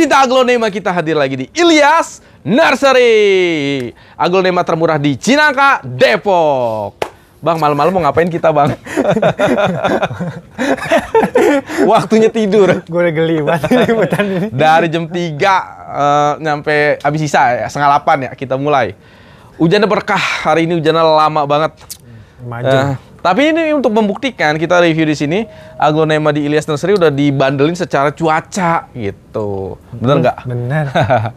pecinta aglonema kita hadir lagi di Ilyas Nursery. Aglonema termurah di Cinaka Depok. Bang, malam-malam mau ngapain kita, Bang? Waktunya tidur. Gue udah geli banget Dari jam 3 uh, eh, nyampe habis sisa ya, setengah 8 ya kita mulai. Hujannya berkah. Hari ini hujannya lama banget. Maju. Uh, tapi ini untuk membuktikan kita review di sini aglonema di Ilyas Nursery udah dibandelin secara cuaca gitu. Bener hmm, nggak? Bener. Oke,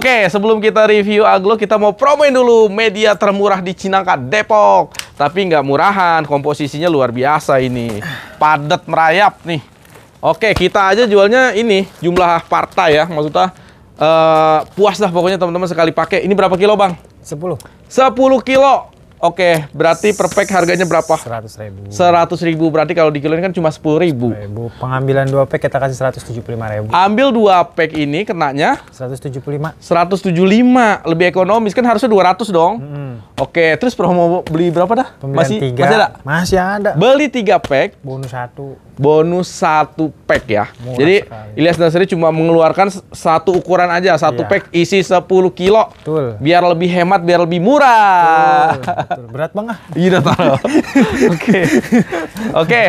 okay, sebelum kita review aglo kita mau promoin dulu media termurah di Cinangka Depok. Tapi nggak murahan, komposisinya luar biasa ini. Padat merayap nih. Oke, okay, kita aja jualnya ini jumlah partai ya maksudnya uh, puas lah pokoknya teman-teman sekali pakai. Ini berapa kilo, Bang? 10. 10 kilo Oke, berarti perpek harganya berapa? Seratus ribu. Seratus ribu, berarti kalau ini kan cuma sepuluh ribu. ribu. Pengambilan dua pack kita kasih seratus tujuh puluh lima ribu. Ambil dua pack ini kenanya? Seratus tujuh puluh lima. Seratus tujuh lima, lebih ekonomis kan harusnya dua ratus dong. Mm -hmm. Oke, terus promo beli berapa dah? Pembelian masih tiga. Masih Masih ada. Beli tiga pack. Bonus satu bonus satu pack ya. Murah Jadi sekali. Ilyas Nasri cuma mengeluarkan satu ukuran aja, satu iya. pack isi 10 kilo. Betul. Biar lebih hemat, biar lebih murah. Berat banget. Iya Oke. Oke. Oke.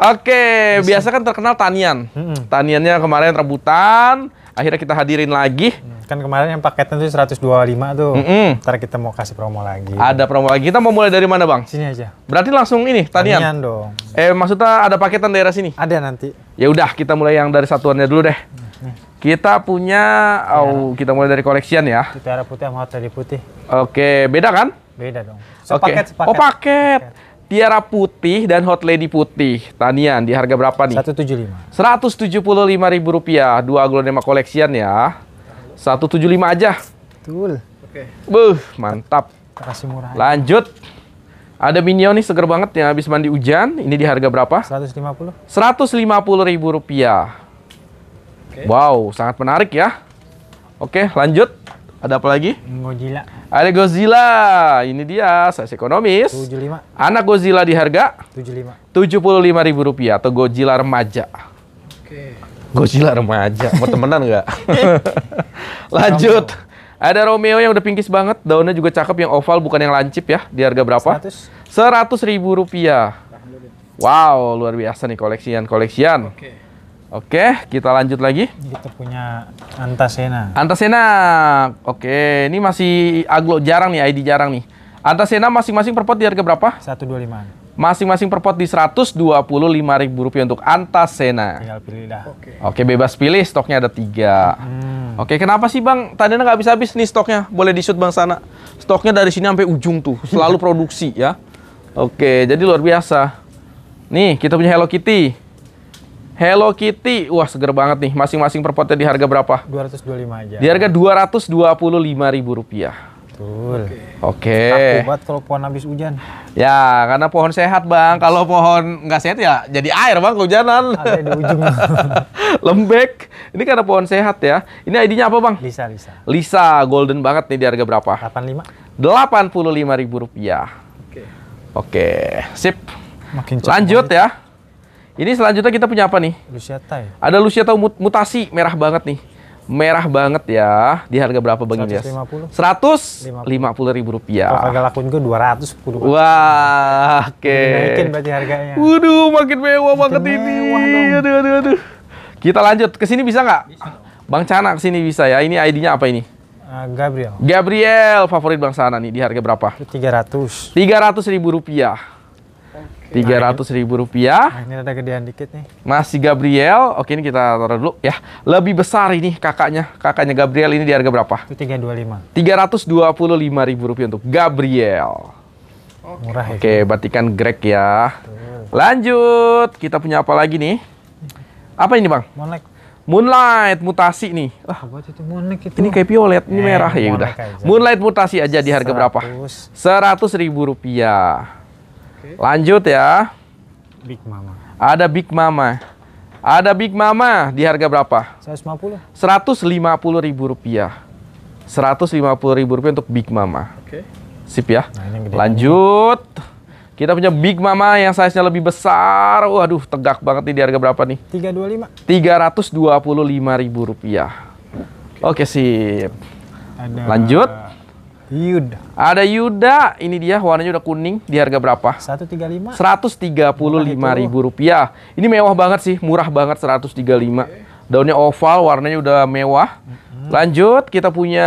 Oke, biasa kan terkenal tanian. Taniannya kemarin rebutan, akhirnya kita hadirin lagi. Hmm, kan kemarin yang paketnya tuh 125 tuh. Mm -mm. Ntar kita mau kasih promo lagi. Ada promo lagi. Kita mau mulai dari mana, Bang? Sini aja. Berarti langsung ini, tanian. Tanian dong. Eh, maksudnya ada paketan daerah sini? Ada nanti. Ya udah, kita mulai yang dari satuannya dulu deh. Kita punya, oh, kita mulai dari koleksian ya. Kita putih sama hotel putih. Oke, beda kan? Beda dong. Sepaket, okay. sepaket. Oh, paket. paket. Tiara putih dan hot lady putih. Tanian di harga berapa nih? 175. 175 ribu rupiah. Dua aglonema koleksian ya. 175 aja. Betul. Oke. Okay. Buh, mantap. Kasih murah. Lanjut. Ada minion nih seger banget yang habis mandi hujan. Ini di harga berapa? 150. 150 ribu rupiah. Okay. Wow, sangat menarik ya. Oke, lanjut. Ada apa lagi? Godzilla. Ada Godzilla. Ini dia, size ekonomis. 75. Anak Godzilla di harga? 75. 75 ribu rupiah atau Godzilla remaja. Oke. Godzilla remaja. Mau temenan nggak? Lanjut. Ada Romeo yang udah pinggis banget. Daunnya juga cakep yang oval bukan yang lancip ya. Di harga berapa? 100. 100 ribu rupiah. Wow, luar biasa nih koleksian-koleksian. Oke. Oke, kita lanjut lagi. Kita punya Antasena. Antasena. Oke, ini masih aglo jarang nih, ID jarang nih. Antasena masing-masing per pot di harga berapa? 125. Masing-masing per pot di Rp125.000 untuk Antasena. Tinggal pilih dah. Oke. Oke, bebas pilih, stoknya ada tiga. Hmm. Oke, kenapa sih Bang? Tadinya nggak habis-habis nih stoknya. Boleh di-shoot Bang sana. Stoknya dari sini sampai ujung tuh, selalu produksi ya. Oke, jadi luar biasa. Nih, kita punya Hello Kitty. Hello Kitty. Wah, seger banget nih. Masing-masing perpotnya di harga berapa? 225 aja. Di harga ribu rupiah. Betul. Oke. Okay. Takut kalau pohon habis hujan. Ya, karena pohon sehat, Bang. Kalau pohon nggak sehat ya jadi air, Bang, kehujanan. Ada di ujung. Lembek. Ini karena pohon sehat ya. Ini ID-nya apa, Bang? Lisa, Lisa. Lisa, golden banget nih di harga berapa? 85. ribu rupiah. Oke. Okay. Oke, okay. sip. Makin Lanjut ya. Ini selanjutnya kita punya apa nih? Luciata ya? Ada Luciata mutasi, merah banget nih. Merah banget ya. Di harga berapa Bang Ilyas? 150. 150 ribu rupiah. Kalau kagak lakuin gue 200. Wah, oke. Okay. Naikin berarti harganya. Waduh, makin mewah banget ini. Dong. Aduh, aduh, aduh. Kita lanjut. Ke sini bisa nggak? Bang Cana ke sini bisa ya. Ini ID-nya apa ini? Ah, Gabriel. Gabriel favorit Bang Sana nih di harga berapa? 300. 300 ribu rupiah tiga ratus ribu rupiah. Nah, ini ada gedean dikit nih. Masih Gabriel, oke ini kita taruh dulu ya. Lebih besar ini kakaknya, kakaknya Gabriel ini di harga berapa? tiga dua lima. Tiga ratus dua puluh lima ribu rupiah untuk Gabriel. Murah. Ya. Oke, batikan Greg ya. Lanjut, kita punya apa lagi nih? Apa ini bang? Moonlight. Moonlight mutasi nih. Wah, itu Ini kayak violet. ini eh, merah ya udah. Moonlight mutasi aja di harga 100. berapa? Seratus ribu rupiah. Okay. Lanjut ya. Big Mama. Ada Big Mama. Ada Big Mama di harga berapa? 150. puluh ribu rupiah. 150 ribu rupiah untuk Big Mama. Oke. Sip ya. Nah, Lanjut. Kita punya Big Mama yang size-nya lebih besar. Waduh, tegak banget nih di harga berapa nih? 325. 325 ribu rupiah. Oke, okay. sip. Ada... Lanjut. Yuda. Ada Yuda, ini dia warnanya udah kuning. Di harga berapa? 135. 135 ribu rupiah. Ini mewah banget sih, murah banget 135. Daunnya oval, warnanya udah mewah. Mm-hmm. Lanjut, kita punya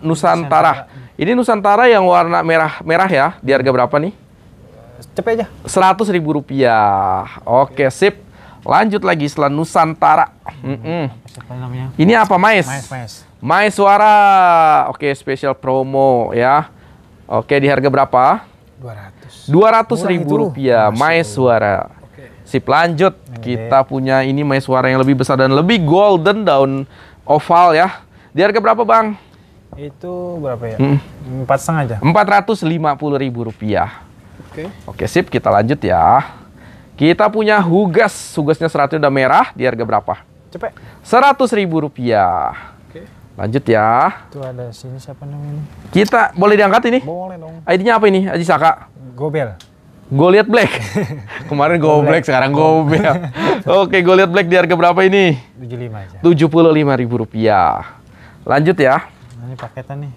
Nusantara. Ini Nusantara yang warna merah merah ya. Di harga berapa nih? Cepet aja. 100 ribu rupiah. Oke, sip. Lanjut lagi setelah Nusantara. Mm -mm. Ini apa, Mais? Mais, Mais. My Suara. Oke, spesial promo ya. Oke, di harga berapa? 200. ratus ribu rupiah. Mai My Suara. Okay. Sip, lanjut. Okay. Kita punya ini My Suara yang lebih besar dan lebih golden daun oval ya. Di harga berapa, Bang? Itu berapa ya? Hmm. Empat setengah aja. Empat ratus lima puluh ribu rupiah. Oke. Okay. Oke, sip. Kita lanjut ya. Kita punya hugas. Hugasnya seratnya udah merah. Di harga berapa? Cepet. Seratus ribu rupiah. Lanjut ya. Itu ada sini siapa namanya? Kita boleh diangkat ini? Boleh dong. ID-nya apa ini? Aji Saka. Gobel. Goliath Black. Kemarin Go, Black, Black, sekarang Go Black. Oke, Goliath Black di harga berapa ini? 75 aja. rp ribu rupiah. Lanjut ya. Ini paketan nih.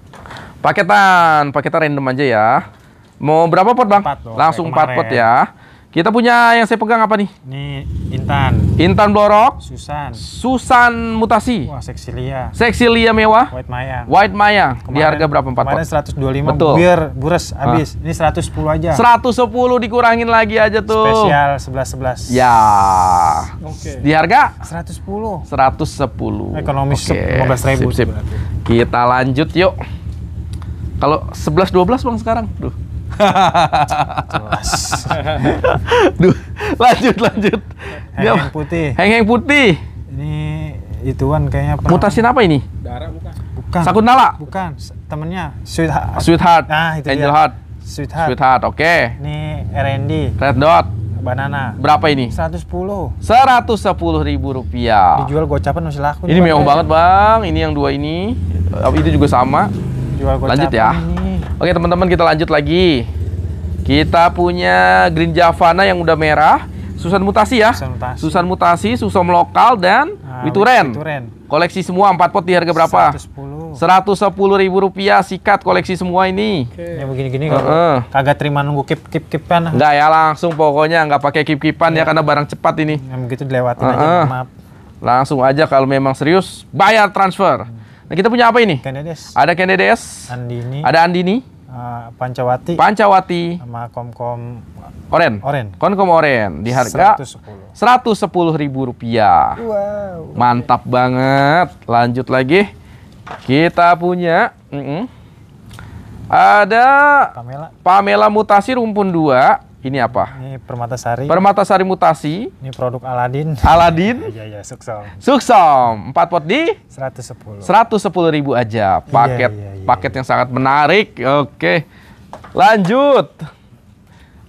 Paketan, paketan random aja ya. Mau berapa pot, Bang? Empat, Langsung 4 pot ya. Kita punya yang saya pegang apa nih? Ini Intan. Intan Blorok. Susan. Susan Mutasi. Wah, Sexilia. Sexilia mewah. White Maya. White Maya. Kemarin, di harga berapa? 4 Kemarin 125. Betul. Biar bures habis. Ini 110 aja. 110 dikurangin lagi aja tuh. Spesial 11 11. Ya. Oke. Okay. Di harga 110. 110. Ekonomis okay. sip. Kita lanjut yuk. Kalau 11 12 Bang sekarang. Duh. Duh, lanjut lanjut. Heng-heng ya, putih. Heng-heng putih. Ini ituan kayaknya pernah. Mutasi apa ini? Darah bukan. Bukan. Sakunala. Bukan. Temennya Sweetheart. Sweetheart. Nah, itu Angel dia. Heart. Sweetheart. Sweetheart, oke. Okay. Ini R&D. Red Dot. Banana. Berapa ini? 110. 110 ribu rupiah. Dijual gocapan masih laku. Ini mewah banget bang. Ini yang dua ini. Itu juga sama. Jual gocapan Lanjut ya. Ini Oke teman-teman kita lanjut lagi Kita punya Green Javana yang udah merah Susan mutasi ya Susan mutasi, Susan mutasi Susom lokal dan nah, Wituren. Wituren Koleksi semua empat pot di harga berapa? Seratus sepuluh ribu rupiah sikat koleksi semua ini okay. Ya begini-gini uh -uh. kagak terima nunggu kip kip kipan Enggak ya langsung pokoknya nggak pakai kip kipan yeah. ya iya. karena barang cepat ini Yang begitu dilewatin uh -uh. aja maaf Langsung aja kalau memang serius bayar transfer hmm Nah, kita punya apa ini? Kendedes. Ada Kendedes. Andini. Ada Andini. Uh, Pancawati. Pancawati. Sama Komkom Oren. Oren. Komkom Oren di harga seratus sepuluh ribu rupiah. Wow. Mantap okay. banget. Lanjut lagi. Kita punya mm -mm. ada Pamela. Pamela mutasi rumpun 2 ini apa? Ini permata sari. Permata sari mutasi. Ini produk Aladin. Aladin. Iya iya Suksom. Iya, Suksom. Empat pot di? Seratus sepuluh ribu aja. Iya, paket iya, iya, iya. paket yang sangat menarik. Oke. Lanjut.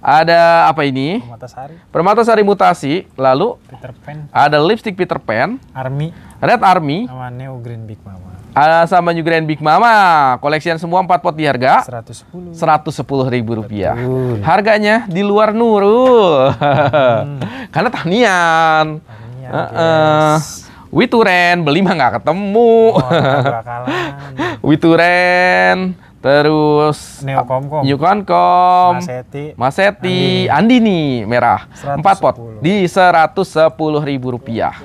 Ada apa ini? Permata sari. Permata sari mutasi. Lalu Peter Pan. Ada lipstick Peter Pan. Army. Red Army. Sama Neo Green Big Mama. Ada ah, sama juga Grand Big Mama. Koleksian semua 4 pot di harga 110. 110 ribu rupiah. Betul. Harganya di luar Nurul. Hmm. Karena tanian. tanian uh -uh. Yes. Wituren beli mah nggak ketemu. Oh, Wituren terus Neokomkom, Newconkom, Maseti, Maseti, Andini, Andini merah, 110. 4 pot di 110 ribu rupiah.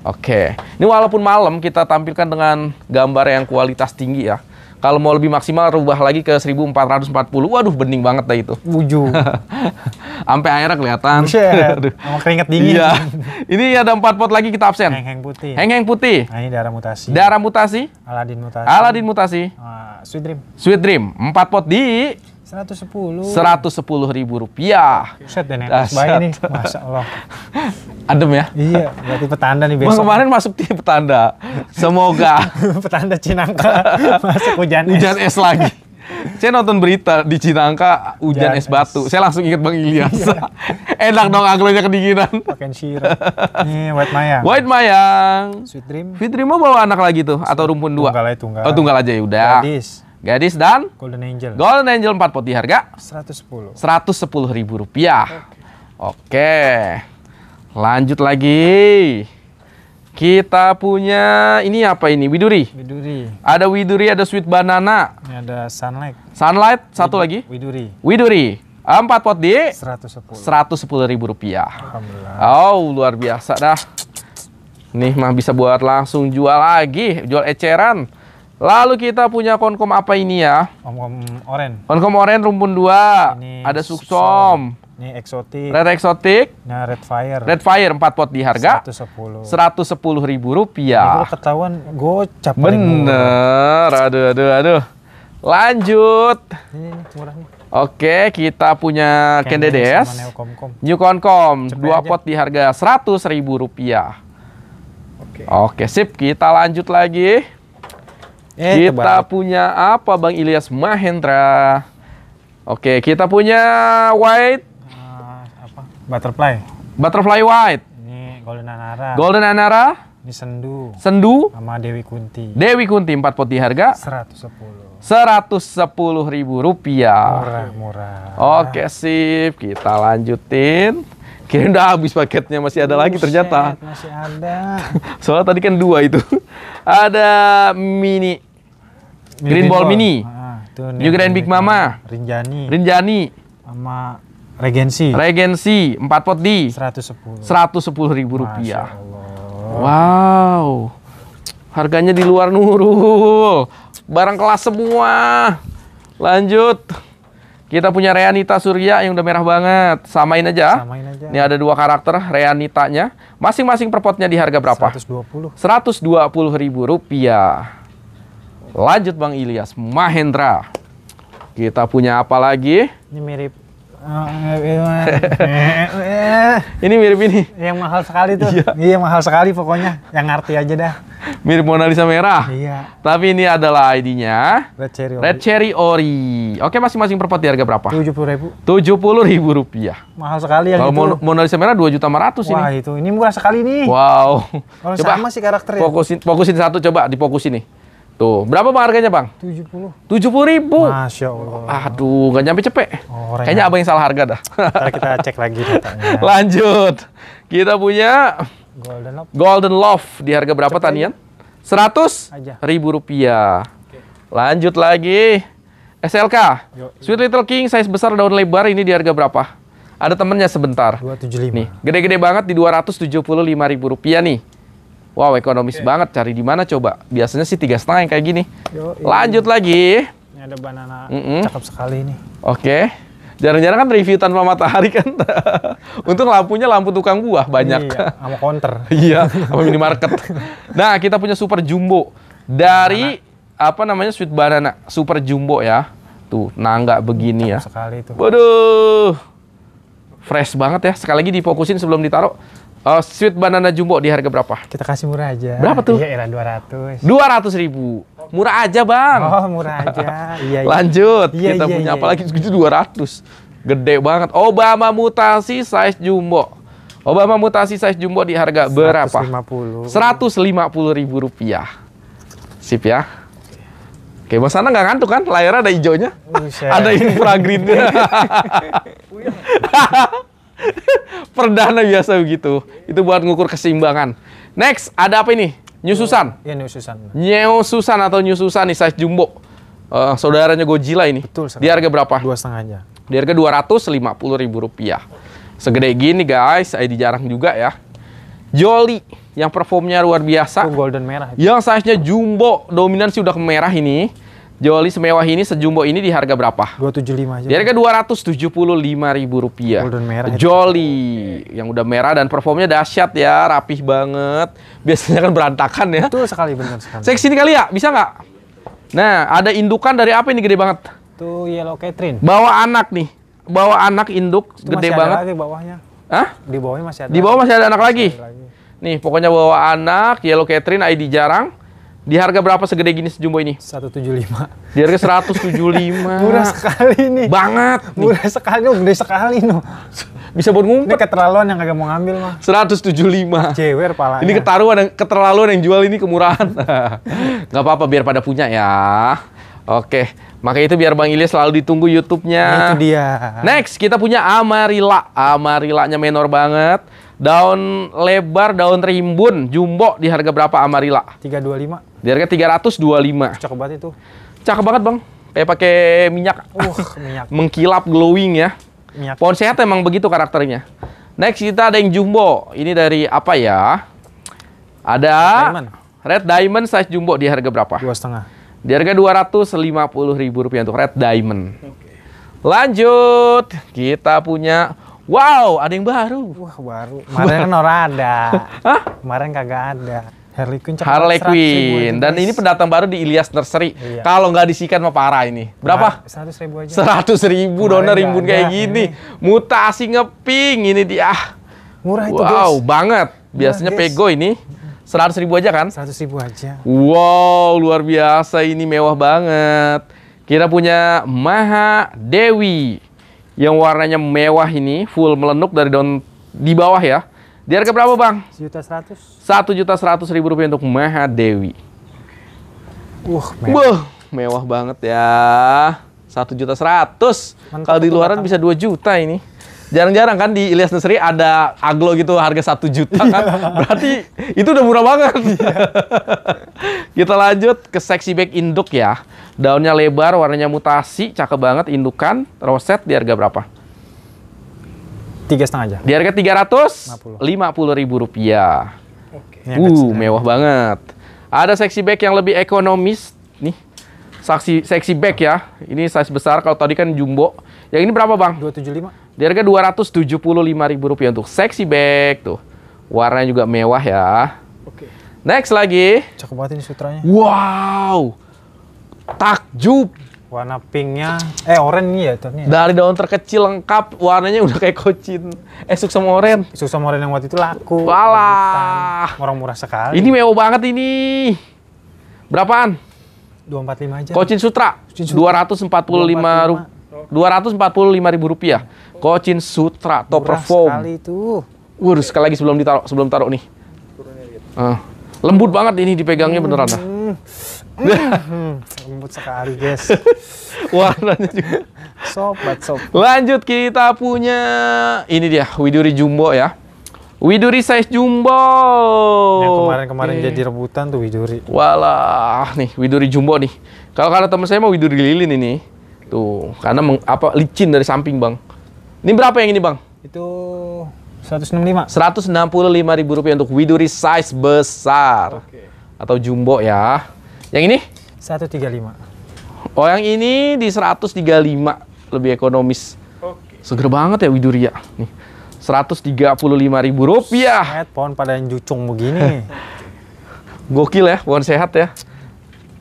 Oke, ini walaupun malam kita tampilkan dengan gambar yang kualitas tinggi ya. Kalau mau lebih maksimal rubah lagi ke 1440. Waduh bening banget dah itu. Wuju. Sampai airnya kelihatan. Buset. keringet dingin. Iya. ini ada empat pot lagi kita absen. Heng-heng putih. Heng-heng putih. Nah, ini darah mutasi. Darah mutasi. Aladin mutasi. Aladin mutasi. Uh, sweet dream. Sweet dream. Empat pot di 110. 110 ribu rupiah. Set dan nih. Masya Allah. Adem ya? Iya, berarti petanda nih besok. Bang, kemarin masuk di petanda. Semoga. petanda Cinangka masuk hujan es. Hujan es lagi. Saya nonton berita di Cinangka hujan es, batu. Saya langsung ingat Bang Ilyas. Iya. Enak dong aglonya kedinginan. Pakai sirup. Nih White Mayang. White Mayang. Sweet Dream. Sweet Dream mau bawa anak lagi tuh atau rumpun dua? Tunggal aja tunggal. Oh tunggal aja ya udah. Gadis. Gadis dan Golden Angel. Golden Angel 4 pot di harga 110. 110 ribu rupiah. Oke. Okay. Lanjut lagi. Kita punya ini apa ini? Widuri. Widuri. Ada Widuri, ada Sweet Banana. Ini ada Sunlight. Sunlight satu Widuri. lagi. Widuri. Widuri. Empat pot di 110. 110 ribu rupiah. Alhamdulillah. Oh, luar biasa dah. Nih mah bisa buat langsung jual lagi, jual eceran. Lalu kita punya konkom apa ini ya? Konkom oren. Konkom oren rumpun dua. Ini ada suksom. Ini eksotik. Red eksotik. Nah, red fire. Red fire empat pot di harga Seratus sepuluh ribu rupiah. Ini ketahuan gocap Bener. Aduh, aduh, aduh. Lanjut. Ini, ini murahnya. Oke, kita punya Kendedes. New Concom. Dua pot di harga seratus ribu rupiah. Oke. Oke, sip. Kita lanjut lagi. Eh, kita tebal. punya apa Bang Ilyas Mahendra? Oke, kita punya white uh, apa? Butterfly. Butterfly white. Ini golden anara. Golden anara. Ini sendu. Sendu. Sama Dewi Kunti. Dewi Kunti empat pot di harga 110. 110 ribu rupiah. Murah, murah. Oke, sip. Kita lanjutin. Kira udah habis paketnya masih ada oh, lagi ternyata. masih ada. Soalnya tadi kan dua itu. ada mini Green, Green Ball, Ball Mini. Ah, New Grand Big Mama. Rinjani. Rinjani. Sama Regensi. Regensi 4 pot di 110. 110.000 ribu rupiah. Wow. Harganya di luar Nurul. Barang kelas semua. Lanjut. Kita punya Reanita Surya yang udah merah banget. Samain aja. Samain aja. Ini ada dua karakter Reanitanya. Masing-masing perpotnya di harga berapa? 120. 120.000 ribu rupiah. Lanjut Bang Ilyas, Mahendra. Kita punya apa lagi? Ini mirip. ini mirip ini. Yang mahal sekali tuh. Iya. iya, mahal sekali pokoknya. Yang ngerti aja dah. Mirip Mona Lisa merah. Iya. Tapi ini adalah ID-nya. Red Cherry Ori. Red Cherry Ori. Oke, masing-masing per pot harga berapa? Tujuh puluh ribu. Tujuh rupiah. Mahal sekali yang Kalau itu. Mona Lisa merah dua juta lima ratus ini. Wah itu, ini murah sekali nih. Wow. Kalau coba sama sih karakternya. Fokusin, fokusin satu coba, dipokusin nih Tuh, berapa Bang harganya, Bang? 70. 70 ribu? Masya Allah. Aduh, nggak nyampe cepet. Oh, Kayaknya abang yang salah harga dah. Ntar kita cek lagi datanya. Lanjut. Kita punya Golden Love. Golden Love di harga berapa cepet Tanian? Aja. ribu rupiah. Okay. Lanjut lagi. SLK, Yo, iya. Sweet Little King size besar daun lebar ini di harga berapa? Ada temennya sebentar. 275. Nih, gede-gede banget di 275 ribu rupiah nih. Wow, ekonomis okay. banget. Cari di mana coba? Biasanya sih tiga setengah yang kayak gini. Yo, iya. Lanjut lagi. Ini ada banana mm -mm. cakep sekali ini. Oke. Okay. Jarang-jarang kan review tanpa matahari kan. Untung lampunya lampu tukang buah banyak. Iya, sama counter. iya, sama minimarket. Nah, kita punya super jumbo dari banana. apa namanya sweet banana, super jumbo ya. Tuh, nangga begini Cakep ya. sekali itu. Waduh. Fresh banget ya. Sekali lagi difokusin sebelum ditaruh uh, sweet banana jumbo di harga berapa? Kita kasih murah aja. Berapa tuh? Iya, iya ratus. Dua ratus ribu. Murah aja, Bang. Oh, murah aja. iya, iya. Lanjut. Iya, kita iya, punya iya, apa iya. lagi? Segitu ratus. Gede banget. Obama mutasi size jumbo. Obama mutasi size jumbo di harga 150. berapa? 150 ribu rupiah. Sip ya. Oke, Mas Ana nggak ngantuk kan? Layarnya ada hijaunya. ada infra green. Perdana biasa begitu. Itu buat ngukur keseimbangan. Next, ada apa ini? Nyususan? Iya, nyususan. Iya, nyususan atau nyususan nih size jumbo. Uh, saudaranya Godzilla ini. Betul. Di harga berapa? Dua setengahnya. Di harga dua ratus lima puluh ribu rupiah. Segede gini guys, ID jarang juga ya. Jolly yang performnya luar biasa. Oh, golden merah. Itu. Yang size-nya jumbo, dominansi udah ke merah ini. Jolly semewah ini, sejumbo ini di harga berapa? 275 aja. Di harga 275 ribu rupiah. Golden merah. Jolly. Yang udah merah dan performnya dahsyat ya, rapih banget. Biasanya kan berantakan ya. Betul sekali, benar sekali. Saya kesini kali ya, bisa nggak? Nah, ada indukan dari apa ini gede banget? Itu yellow catherine. Bawa anak nih. Bawa anak induk, Itu gede masih banget. Ada lagi bawahnya. Hah? Di bawahnya masih ada. Di bawah masih ada anak masih lagi. lagi. Nih, pokoknya bawa anak, yellow catherine, ID jarang. Di harga berapa segede gini sejumbo ini? 175. Di harga 175. Murah sekali nih. Banget. Nih. Murah sekali, oh, gede sekali no. Bisa buat ngumpet. Ini keterlaluan yang kagak mau ngambil mah. 175. Cewer pala. Ini ya. ketaruhan yang keterlaluan yang jual ini kemurahan. Gak apa-apa biar pada punya ya. Oke, makanya itu biar Bang Ilyas selalu ditunggu YouTube-nya. Nah, itu dia. Next, kita punya Amarilla. Amarillanya menor banget. Daun lebar, daun rimbun, jumbo di harga berapa Amarilla? 325. Di harga 325. Cakep banget itu. Cakep banget, Bang. Kayak pakai minyak. Uh, minyak. Mengkilap glowing ya. Minyak. Pohon sehat emang begitu karakternya. Next kita ada yang jumbo. Ini dari apa ya? Ada Diamond. Red Diamond size jumbo di harga berapa? Dua setengah. Di harga dua ratus lima puluh ribu rupiah untuk Red Diamond. Okay. Lanjut, kita punya Wow, ada yang baru. Wah, baru. Kemarin kan orang ada. Hah? Kemarin kagak ada. Harley Quinn Harley Quinn. Dan ini pendatang baru di Ilias Nursery. Iya. Kalau nggak disikat mah parah ini. Berapa? Seratus ribu aja. Seratus ribu Kemarin donor rimbun kayak gini. Mutasi ngeping ini dia. Ah. Murah itu Wow, guys. banget. Biasanya Murah, pego ini. Seratus ribu aja kan? Seratus ribu aja. Wow, luar biasa ini mewah banget. Kita punya Maha Dewi yang warnanya mewah ini full melenduk dari daun di bawah ya. Di harga berapa bang? Sejuta seratus. Satu juta seratus ribu rupiah untuk Mahadewi. Dewi. uh, mewah. Wah, mewah banget ya. Satu juta seratus. Kalau di luaran bisa dua juta ini. Jarang-jarang kan di Ilyas Nesri ada aglo gitu harga satu juta kan. Berarti itu udah murah banget. Iya. Kita lanjut ke seksi bag induk ya. Daunnya lebar, warnanya mutasi, cakep banget, indukan, roset di harga berapa? Tiga setengah aja. Di harga tiga ratus lima puluh ribu rupiah. Oke. Uh, mewah banget. Ada seksi bag yang lebih ekonomis nih. Saksi seksi bag ya. Ini size besar kalau tadi kan jumbo. Yang ini berapa, Bang? Dua tujuh lima. Di harga dua ratus tujuh puluh lima ribu rupiah untuk seksi bag tuh. Warnanya juga mewah ya. Oke. Next lagi. Cakep banget ini sutranya. Wow takjub warna pinknya eh oranye ya nih ya ternyata. dari daun terkecil lengkap warnanya udah kayak kocin eh suksem oren suksem oren yang waktu itu laku walah orang murah sekali ini mewah banget ini berapaan 245 aja kocin sutra, kocin sutra. 245 puluh 245 ribu rupiah kocin sutra top murah perform sekali itu Waduh, sekali lagi sebelum ditaruh sebelum taruh nih uh, lembut banget ini dipegangnya beneran hmm. lah Hmm. Lembut sekali, guys. Warnanya juga. Sobat, sobat. Lanjut kita punya ini dia Widuri Jumbo ya. Widuri size jumbo. Yang kemarin-kemarin okay. jadi rebutan tuh Widuri. Walah, nih Widuri jumbo nih. Kalau kata teman saya mau Widuri lilin ini. Tuh, karena meng, apa licin dari samping, Bang. Ini berapa yang ini, Bang? Itu 165. 165 ribu rupiah untuk Widuri size besar. Okay. Atau jumbo ya. Yang ini? 135. Oh, yang ini di 135 lebih ekonomis. Oke. Seger banget ya Widuria. Nih. 135 ribu rupiah. pohon pada yang jucung begini. Gokil ya, pohon sehat ya.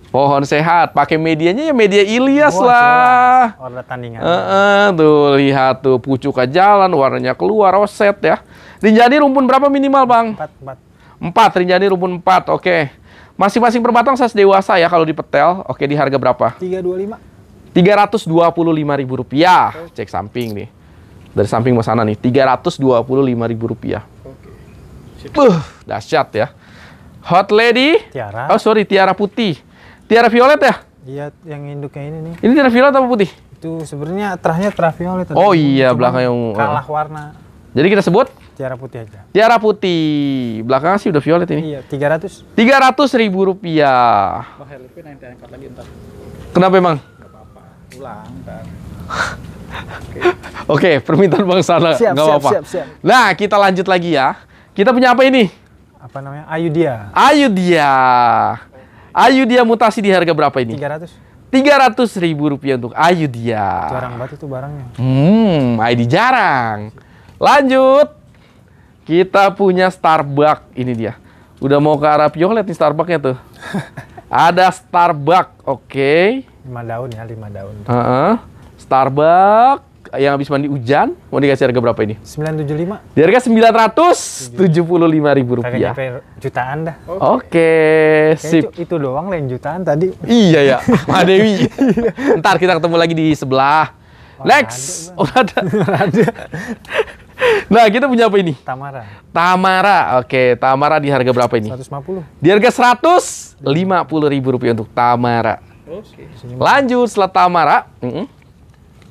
Pohon sehat, pakai medianya ya media Ilyas oh, lah. Warna tandingan. E -e, tuh lihat tuh pucuk jalan, warnanya keluar, roset oh, ya. Rinjani rumpun berapa minimal bang? Empat, empat. Empat, Rinjani rumpun empat, oke. Okay. Masing-masing per batang saya dewasa ya kalau di petel. Oke, di harga berapa? 325. rp ribu rupiah. Cek samping nih. Dari samping mau sana nih, rp ribu rupiah. Oke. Okay. Uh, dahsyat ya. Hot Lady. Tiara. Oh, sorry, Tiara Putih. Tiara Violet ya? Iya, yang induknya ini nih. Ini Tiara Violet apa putih? Itu sebenarnya terahnya tiara violet. Oh iya, belakang yang... Kalah warna. Oh. Jadi kita sebut Tiara putih aja. Tiara putih. Belakangnya sih udah violet ini. Iya, 300. 300 ribu rupiah. Bang Helvi nanti angkat lagi ntar. Kenapa emang? Gak apa-apa. Ulang ntar. Oke, okay. okay, permintaan Bang Sana. Siap, Nggak siap, apa-apa. Siap, siap. Nah, kita lanjut lagi ya. Kita punya apa ini? Apa namanya? Ayudia. Ayudia. Ayudia mutasi di harga berapa ini? 300 tiga ratus ribu rupiah untuk Ayu dia. Jarang banget itu barangnya. Hmm, ID jarang. Lanjut. Kita punya Starbucks. Ini dia. Udah mau ke Arab Yoh, lihat nih Starbucksnya tuh. Ada Starbucks, oke. Okay. Lima daun ya, lima daun. Uh -uh. Starbucks yang habis mandi hujan, mau dikasih harga berapa ini? 975. Di harga 975 ribu rupiah. jutaan dah. Oke, okay. okay. sip. Itu, doang lain jutaan tadi. Iya ya, Pak Dewi. Ntar kita ketemu lagi di sebelah. Oh, Lex, ada. Oh, ada. Nah, kita punya apa ini? Tamara. Tamara. Oke, Tamara di harga berapa ini? 150. Di harga 150 ribu rupiah untuk Tamara. Oke. Lanjut setelah Tamara,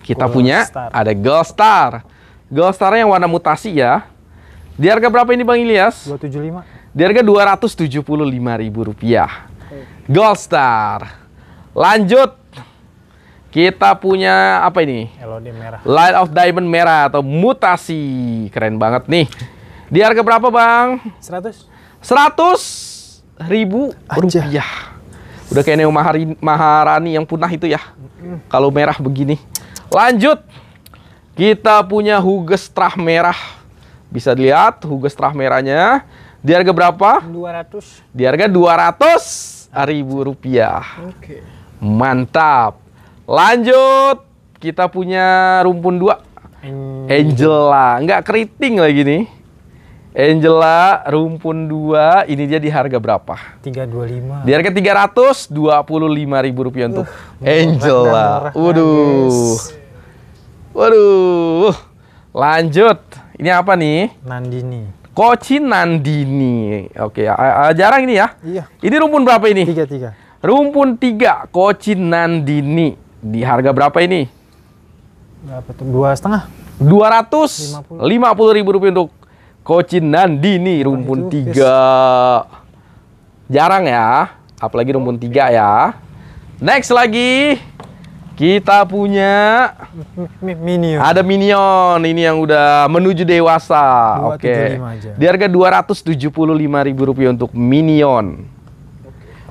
kita Gold punya Star. ada Gold Star. Gold Star yang warna mutasi ya. Di harga berapa ini Bang Ilyas? 275. Di harga 275 ribu rupiah. Gold Star. Lanjut kita punya apa ini? Elodie merah. Light of Diamond merah atau mutasi. Keren banget nih. Di harga berapa, Bang? 100. 100 ribu Aja. rupiah. Udah kayak Neo Mahari, Maharani yang punah itu ya. Mm. Kalau merah begini. Lanjut. Kita punya Huges Trah merah. Bisa dilihat Huges Trah merahnya. Di harga berapa? 200. Di harga 200 ribu rupiah. Oke. Okay. Mantap. Lanjut, kita punya rumpun dua. Angela, nggak keriting lagi nih. Angela, rumpun dua, ini dia di harga berapa? tiga dua 325. Di harga lima ribu rupiah untuk uh, Angela. Waduh. Waduh. Lanjut. Ini apa nih? Nandini. Koci Nandini. Oke, jarang ini ya. Iya. Ini rumpun berapa ini? Tiga tiga. Rumpun tiga, Koci Nandini. Di harga berapa ini? Berapa tuh? Dua setengah? Dua ratus lima puluh ribu rupiah untuk Kocin ini nah, rumpun tiga. Jarang ya, apalagi rumpun tiga ya. Next lagi kita punya Minion. Ada Minion ini yang udah menuju dewasa. Oke. Okay. Di harga dua ratus tujuh puluh lima ribu rupiah untuk Minion.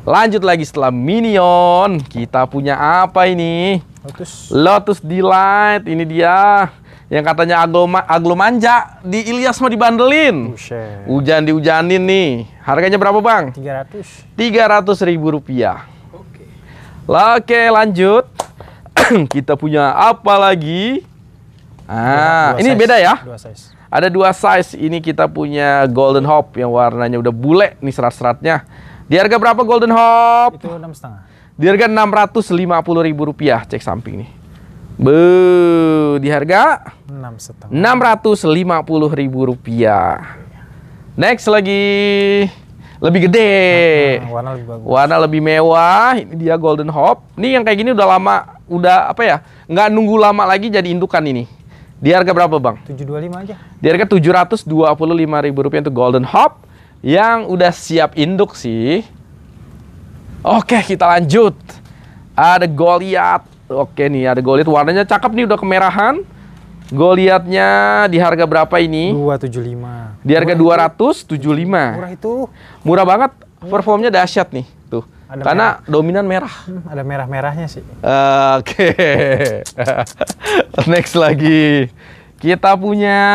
Lanjut lagi setelah Minion, kita punya apa ini? Lotus. Lotus Delight, ini dia. Yang katanya aglo aglomanja di Ilyas mau dibandelin. Hujan diujanin nih. Harganya berapa bang? 300. 300 ribu rupiah. Oke. Oke lanjut. kita punya apa lagi? Ah, dua, dua ini size. beda ya? Dua size. Ada dua size. Ini kita punya Golden Hop yang warnanya udah bule nih serat-seratnya. Di harga berapa Golden Hop? Itu enam setengah. Di harga enam ratus lima puluh ribu rupiah. Cek samping nih. Be, di harga enam setengah. Enam ratus lima puluh ribu rupiah. Next lagi lebih gede. Nah, nah, warna lebih bagus. Warna lebih mewah. Ini dia Golden Hop. Ini yang kayak gini udah lama, udah apa ya? Nggak nunggu lama lagi jadi indukan ini. Di harga berapa, Bang? 725 aja. Di harga ribu rupiah untuk Golden Hop yang udah siap induk sih. Oke, kita lanjut. Ada Goliath. Oke nih, ada Goliath. Warnanya cakep nih, udah kemerahan. Goliatnya di harga berapa ini? 275. Di harga murah 275. Itu. Murah itu. Murah banget. Performnya dahsyat nih, tuh. Ada Karena merah. dominan merah. Hmm, ada merah-merahnya sih. Oke. Okay. Next lagi. Kita punya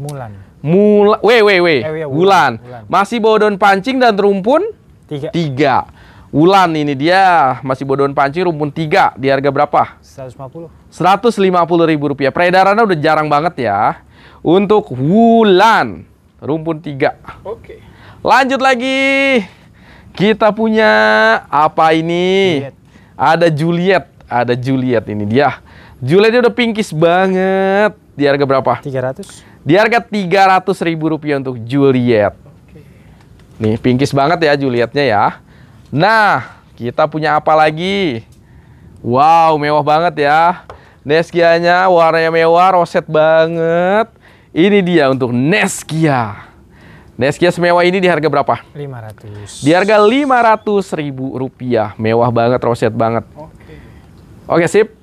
Mulan. Mula, we, we, we. Eh, iya, Wulan. Wulan. Masih bawa daun pancing dan rumpun tiga. tiga. Wulan ini dia masih bawa daun pancing rumpun tiga. Di harga berapa? 150. puluh ribu rupiah. Peredarannya udah jarang banget ya. Untuk Wulan rumpun tiga. Oke. Lanjut lagi. Kita punya apa ini? Juliet. Ada Juliet. Ada Juliet ini dia. Juliet udah pinkish banget. Di harga berapa? 300. Di harga Rp300.000 untuk Juliet. Nih, pinkish banget ya Julietnya ya. Nah, kita punya apa lagi? Wow, mewah banget ya. Neskianya warnanya mewah, roset banget. Ini dia untuk Neskia. Neskia semewah ini di harga berapa? 500. Di harga rp ribu rupiah. Mewah banget, roset banget. Oke. Oke, sip.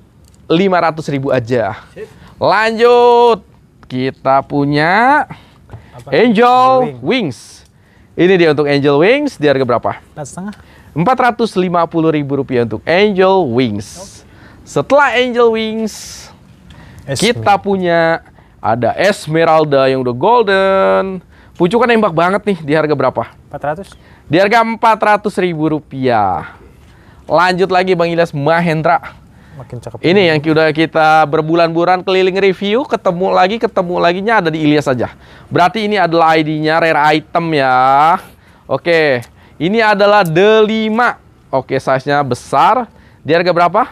ratus ribu aja. Sip. Lanjut. Kita punya Apa? Angel Wing. Wings. Ini dia untuk Angel Wings, di harga berapa? Empat ratus lima puluh ribu rupiah untuk Angel Wings. Okay. Setelah Angel Wings, Esmeralda. kita punya ada Esmeralda yang udah golden. Pucukan nembak banget nih, di harga berapa? 400. Di harga ratus ribu rupiah. Lanjut lagi Bang Ilyas Mahendra. Makin cakep. Ini yang udah kita berbulan-bulan keliling review, ketemu lagi, ketemu lagi nya ada di Ilyas saja. Berarti ini adalah ID-nya rare item ya. Oke, ini adalah D5. Oke, size-nya besar. Di harga berapa?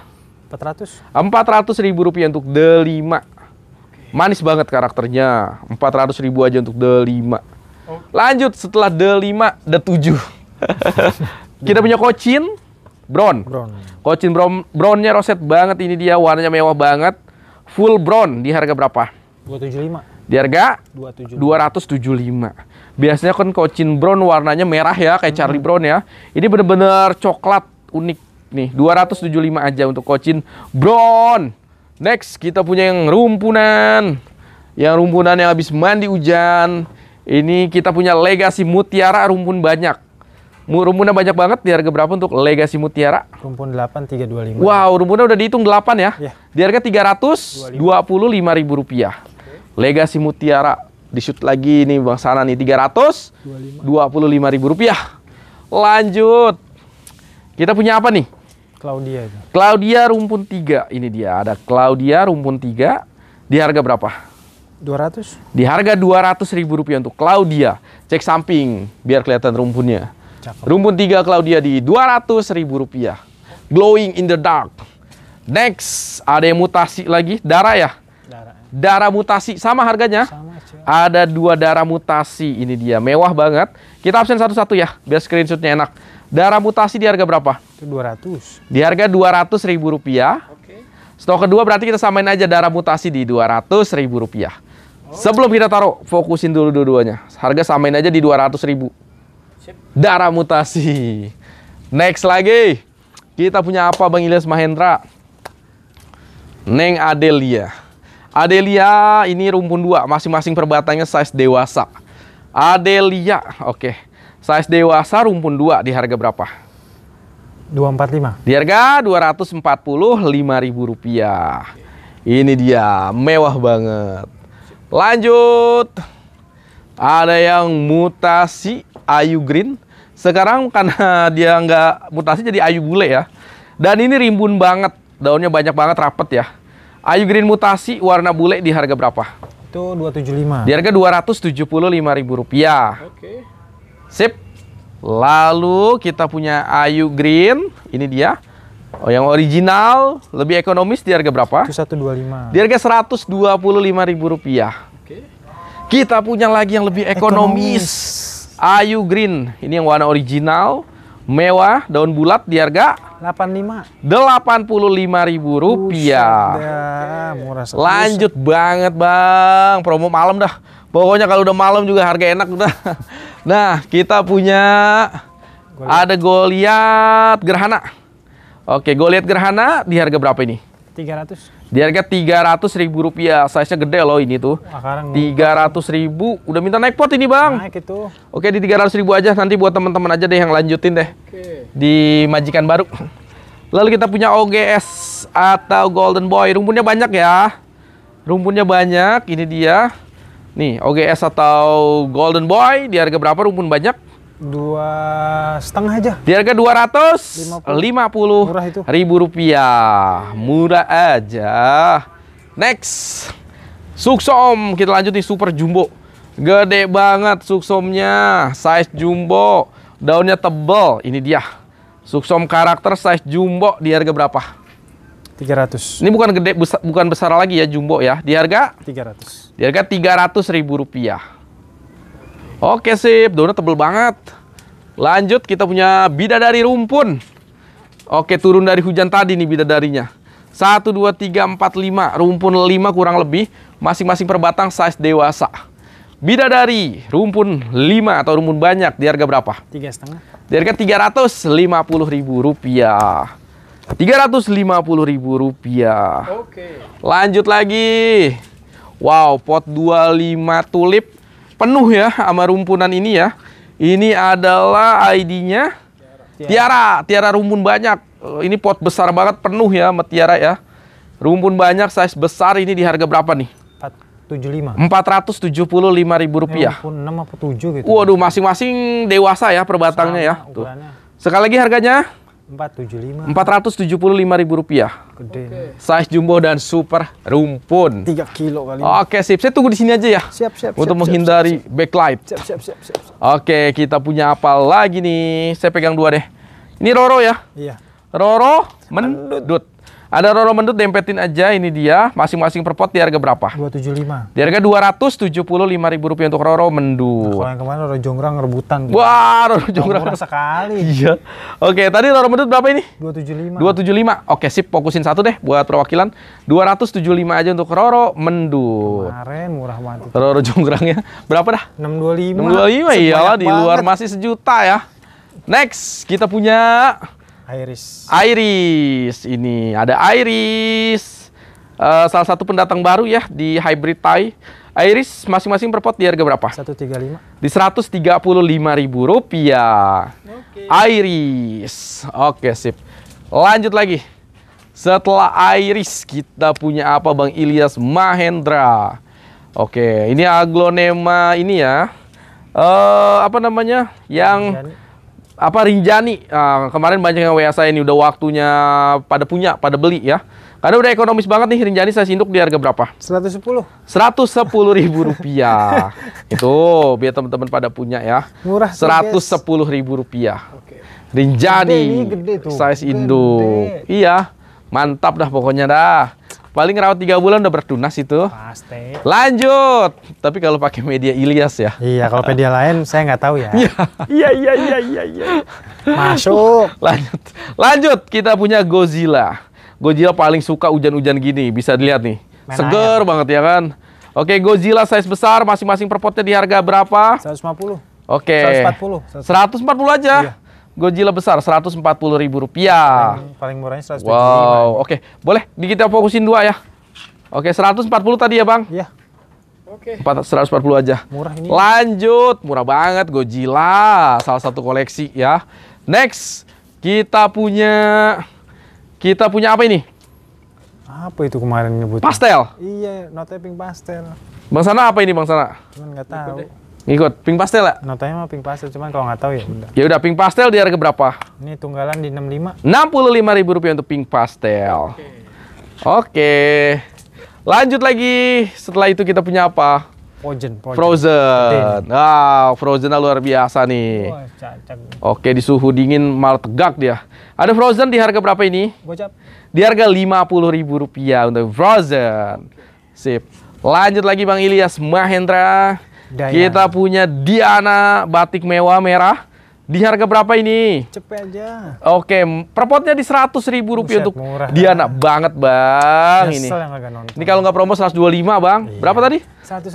400. 400 ribu rupiah untuk D5. Manis banget karakternya. 400 ribu aja untuk D5. Lanjut setelah D5, D7. kita punya Kocin, brown. Brown. Kocin brown brownnya roset banget ini dia warnanya mewah banget. Full brown di harga berapa? 275. Di harga 275. 275. Biasanya kan kocin brown warnanya merah ya kayak hmm. Charlie Brown ya. Ini bener-bener coklat unik nih 275 aja untuk kocin brown. Next kita punya yang rumpunan. Yang rumpunan yang habis mandi hujan. Ini kita punya legasi mutiara rumpun banyak Rumpunnya banyak banget di harga berapa untuk Legacy Mutiara? Rumpun 8 325. Wow, rumpunnya udah dihitung 8 ya. Yeah. Di harga ribu rupiah. Okay. Legacy Mutiara di shoot lagi nih Bang Sana nih ribu rupiah. Lanjut. Kita punya apa nih? Claudia itu. Claudia rumpun 3. Ini dia ada Claudia rumpun 3 di harga berapa? 200. Di harga ribu rupiah untuk Claudia. Cek samping biar kelihatan rumpunnya. Cakep. Rumpun 3 Claudia di 200 ribu rupiah. Glowing in the dark. Next, ada yang mutasi lagi. Darah ya? Darah. mutasi. Sama harganya? Sama, Ada dua darah mutasi. Ini dia. Mewah banget. Kita absen satu-satu ya. Biar screenshotnya enak. Darah mutasi di harga berapa? Dua 200. Di harga 200 ribu rupiah. Okay. Stok kedua berarti kita samain aja darah mutasi di 200 ribu rupiah. Sebelum kita taruh, fokusin dulu dua-duanya. Harga samain aja di 200 ribu darah mutasi. Next lagi. Kita punya apa Bang Ilyas Mahendra? Neng Adelia. Adelia ini rumpun dua, masing-masing perbatangnya size dewasa. Adelia, oke. Okay. Size dewasa rumpun dua di harga berapa? 245. Di harga ribu rupiah. Ini dia, mewah banget. Lanjut. Ada yang mutasi Ayu Green. Sekarang karena dia nggak mutasi jadi Ayu Bule ya. Dan ini rimbun banget, daunnya banyak banget rapet ya. Ayu Green mutasi warna bule di harga berapa? Itu 275. Di harga 275 ribu rupiah. Oke. Okay. Sip. Lalu kita punya Ayu Green, ini dia. Oh, yang original lebih ekonomis di harga berapa? 125. Di harga 125 ribu rupiah. Oke. Okay. Kita punya lagi yang lebih ekonomis. ekonomis Ayu Green. Ini yang warna original, mewah, daun bulat di harga 85. 85 ribu rupiah. murah sekali. Lanjut banget, Bang. Promo malam dah. Pokoknya kalau udah malam juga harga enak udah. Nah, kita punya Goliath. ada Goliat Gerhana. Oke, Goliat Gerhana di harga berapa ini? 300. Di harga tiga ratus ribu rupiah, size-nya gede loh ini tuh. Tiga ratus ribu, udah minta naik pot ini bang. Naik itu. Oke di tiga ratus ribu aja, nanti buat teman-teman aja deh yang lanjutin deh. Oke. Di majikan baru. Lalu kita punya OGS atau Golden Boy, rumpunnya banyak ya. Rumpunnya banyak, ini dia. Nih OGS atau Golden Boy, di harga berapa rumpun banyak? dua setengah aja. Di harga dua ratus lima puluh ribu rupiah, murah aja. Next, suksom kita lanjut nih super jumbo, gede banget suksomnya, size jumbo, daunnya tebel. Ini dia suksom karakter size jumbo di harga berapa? 300. Ini bukan gede besar, bukan besar lagi ya jumbo ya. Di harga 300. Di harga 300 ribu rupiah. Oke sip, daunnya tebel banget. Lanjut kita punya bidadari rumpun. Oke, turun dari hujan tadi nih bidadarinya. 1, 2, 3, 4, 5. Rumpun 5 kurang lebih. Masing-masing per batang size dewasa. Bidadari, rumpun 5 atau rumpun banyak. Di harga berapa? 3,5. Di harga Rp350.000. Rp350.000. Oke. Lanjut lagi. Wow, pot 25 tulip penuh ya sama rumpunan ini ya. Ini adalah ID-nya tiara. tiara, tiara rumpun banyak. Eh, ini pot besar banget penuh ya sama tiara ya. Rumpun banyak size besar ini di harga berapa nih? 475. rp ribu rupiah. 6 atau 7 gitu. Waduh, masing-masing dewasa ya perbatangnya ya. Sama, ya. Tuh. Sekali lagi harganya 475. ribu rupiah. Gede. Okay. Size jumbo dan super rumpun. 3 kilo kali. Oke, okay, sip. Saya tunggu di sini aja ya. Siap, siap. Untuk siap, menghindari siap, siap. backlight. Siap, siap, siap, siap, siap. Oke, okay, kita punya apa lagi nih? Saya pegang dua deh. Ini Roro ya? Iya. Roro mendut. Ada Roro Mendut dempetin aja ini dia masing-masing per pot di harga berapa? 275. Di harga 275 ribu rupiah untuk Roro Mendut. Nah, kalau yang kemarin Roro Jonggrang rebutan. Gitu. Wah, Roro Jonggrang murah sekali. iya. Oke, tadi Roro Mendut berapa ini? 275. 275. Oke, sip fokusin satu deh buat perwakilan. 275 aja untuk Roro Mendut. Kemarin murah banget. Roro Jonggrangnya berapa dah? 625. 625 iyalah di luar masih sejuta ya. Next, kita punya Iris. Iris ini ada Iris. Uh, salah satu pendatang baru ya di hybrid Thai. Iris masing-masing per pot di harga berapa? 135. Di 135 ribu rupiah. Okay. Iris. Oke, okay, sip. Lanjut lagi. Setelah Iris, kita punya apa Bang Ilyas Mahendra. Oke, okay, ini aglonema ini ya. Uh, apa namanya? Yang apa Rinjani nah, kemarin banyak yang WA saya ini udah waktunya pada punya pada beli ya karena udah ekonomis banget nih Rinjani saya sinduk di harga berapa 110 110 ribu rupiah itu biar teman-teman pada punya ya murah 110 ribu rupiah Oke. Rinjani gede, gede tuh. size induk gede. iya mantap dah pokoknya dah Paling rawat tiga bulan udah berdunas itu. Pasti. Lanjut. Tapi kalau pakai media Ilyas ya. Iya, kalau media lain saya nggak tahu ya. Iya. iya, iya, iya, iya, iya. Masuk. Lanjut. Lanjut, kita punya Godzilla. Godzilla paling suka hujan-hujan gini, bisa dilihat nih. Main Seger air. banget ya kan. Oke, Godzilla size besar masing-masing per potnya di harga berapa? 150. Oke. 140. 140 aja. Iya. Godzilla besar ribu rupiah. Paling, paling murahnya 175. Wow, ya. oke. Okay. Boleh di kita fokusin dua ya. Oke, okay, 140 tadi ya, Bang? Iya. Oke. Okay. 140 aja. Murah ini. Lanjut, murah banget Godzilla, salah satu koleksi ya. Next, kita punya kita punya apa ini? Apa itu kemarin nyebut? Pastel. Iya, not pastel. Bang Sana apa ini Bang Sana? Cuman nggak tahu. Ngikut pink pastel lah. Ya? Notanya mah pink pastel, cuman kalau nggak tahu ya udah. Ya udah pink pastel di harga berapa? Ini tunggalan di enam puluh lima ribu rupiah untuk pink pastel. Oke. Okay. Okay. Lanjut lagi. Setelah itu kita punya apa? Frozen. Frozen. frozen. Ah, Frozen luar biasa nih. Oh, Oke, Oke, di suhu dingin malah tegak dia. Ada Frozen di harga berapa ini? Gocap. Di harga lima puluh ribu rupiah untuk Frozen. Sip. Lanjut lagi Bang Ilyas Mahendra. Dayana. Kita punya Diana batik mewah merah. Di harga berapa ini? Cepet aja. Oke, perpotnya di seratus ribu rupiah Buset, untuk murah, Diana. Banget bang ini. ini kalau nggak promo seratus dua lima bang. Iya. Berapa tadi?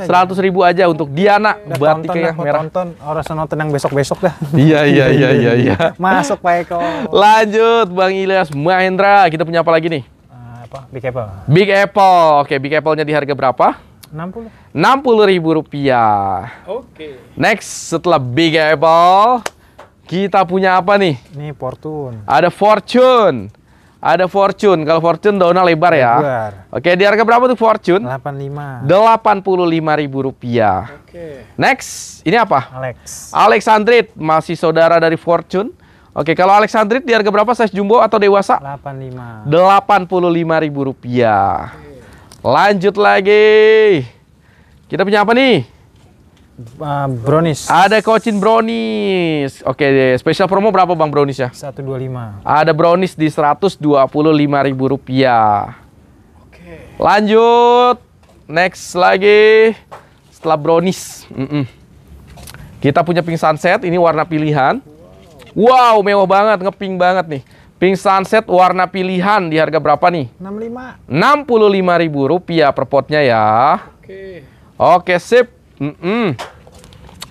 Seratus ribu aja untuk Diana batik yang merah. Tonton, orang nonton yang besok-besok dah. iya, iya, iya, iya, iya. Masuk Pak Eko. Lanjut Bang Ilyas Mahendra. Kita punya apa lagi nih? Ah, apa? Big Apple. Big Apple. Oke, Big Apple-nya di harga berapa? 60 ribu rupiah. Oke. Next, setelah Big Apple, kita punya apa nih? Ini Fortune. Ada Fortune. Ada Fortune. Kalau Fortune daunnya lebar, ya. Lebar. Oke, di harga berapa tuh Fortune? 85. 85 ribu rupiah. Oke. Next, ini apa? Alex. Alexandrite masih saudara dari Fortune. Oke, kalau Alexandrite di harga berapa? Size jumbo atau dewasa? 85. 85 ribu rupiah. Oke. Lanjut lagi. Kita punya apa nih? Uh, brownies. Ada kocin brownies. Oke, okay, special promo berapa Bang brownies ya? 125. Ada brownies di rp rupiah. Oke. Lanjut. Next lagi. Setelah brownies. Mm -mm. Kita punya pink sunset, ini warna pilihan. Wow, mewah banget, ngepink banget nih. Pink Sunset warna pilihan di harga berapa nih? 65. 65 ribu rupiah per potnya ya. Oke. Oke, sip. Mm -mm.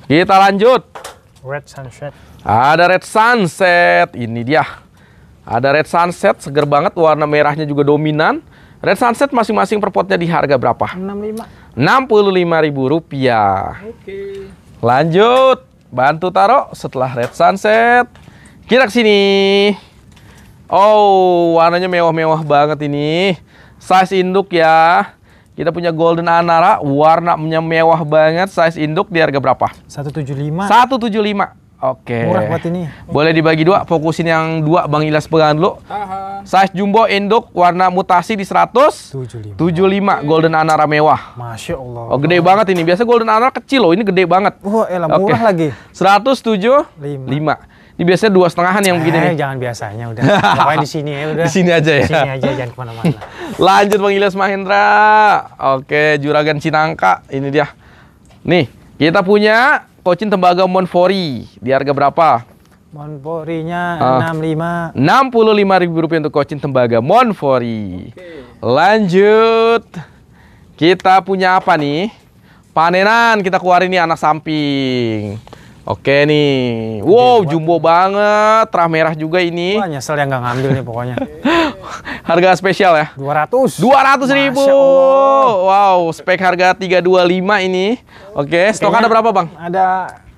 Kita lanjut. Red Sunset. Ada Red Sunset. Ini dia. Ada Red Sunset, seger banget. Warna merahnya juga dominan. Red Sunset masing-masing per potnya di harga berapa? 65. lima ribu rupiah. Oke. Lanjut. Bantu taruh setelah Red Sunset. Kita sini. Oh, warnanya mewah-mewah banget ini. Size induk ya. Kita punya Golden Anara, warnanya mewah banget, size induk di harga berapa? 175. 175. Oke. Okay. Murah buat ini. Boleh dibagi dua, fokusin yang dua Bang Ilas pegangan dulu. Aha. Size jumbo induk warna mutasi di 100 75. 75 golden anara mewah. Masya Allah. Oh, gede banget ini. Biasa golden anara kecil loh, ini gede banget. Wah, oh, eh, elah murah okay. lagi. 175. 5. Ini biasanya dua setengahan yang begini eh, nih. Jangan biasanya udah. Pokoknya di sini ya udah. Di sini aja ya. Di sini aja jangan kemana-mana. Lanjut Bang Ilyas Mahendra. Oke, Juragan Cinangka. Ini dia. Nih, kita punya Kocin Tembaga Monfori. Di harga berapa? Monforinya ah. Enam puluh lima ribu rupiah untuk Kocin Tembaga Monfori. Oke. Lanjut. Kita punya apa nih? Panenan kita keluarin nih anak samping. Oke nih. Wow, jumbo banget. Terah merah juga ini. Wah, nyesel yang nggak ngambil nih pokoknya. harga spesial ya? 200. 200 ribu. Wow, spek harga 325 ini. Oke, okay, stok ada berapa bang? Ada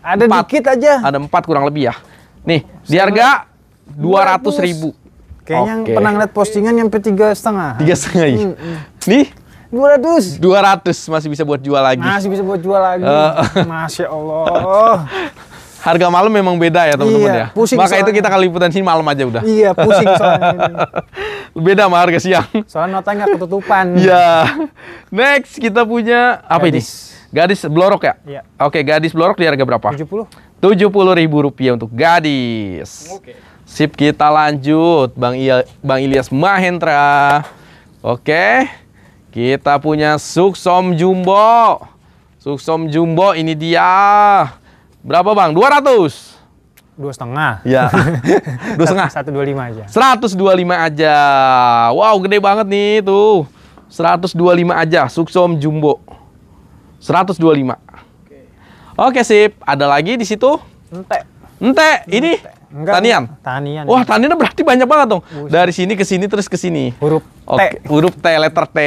ada empat. dikit aja. Ada empat kurang lebih ya. Nih, di harga 200 ribu. Kayaknya okay. pernah ngeliat postingan sampai tiga setengah. Tiga setengah ya. Nih, dua ratus masih bisa buat jual lagi. Masih bisa buat jual lagi. Uh, Masya Allah. Harga malam memang beda ya teman-teman iya, ya. Pusing Maka itu kita kali liputan sini malam aja udah. Iya, pusing soalnya. beda sama harga siang. Soalnya notanya ketutupan. Iya. Next kita punya apa Gadis. ini? Gadis blorok ya? Iya. Oke, gadis blorok di harga berapa? 70. puluh ribu rupiah untuk gadis. Oke. Sip, kita lanjut. Bang, Iya, Bang Ilyas Mahendra. Oke. Kita punya suksom jumbo. Suksom jumbo ini dia. Berapa bang? 200? Dua setengah. Ya. Dua setengah. Satu dua lima aja. Seratus dua lima aja. Wow, gede banget nih tuh. Seratus dua lima aja. Suksom jumbo. Seratus dua lima. Oke sip. Ada lagi di situ? Ente. Ente. Ini. Enggak, tanian? Tanian. Wah, tanian berarti banyak banget dong. Dari sini ke sini terus ke sini. Huruf T. huruf T, letter T.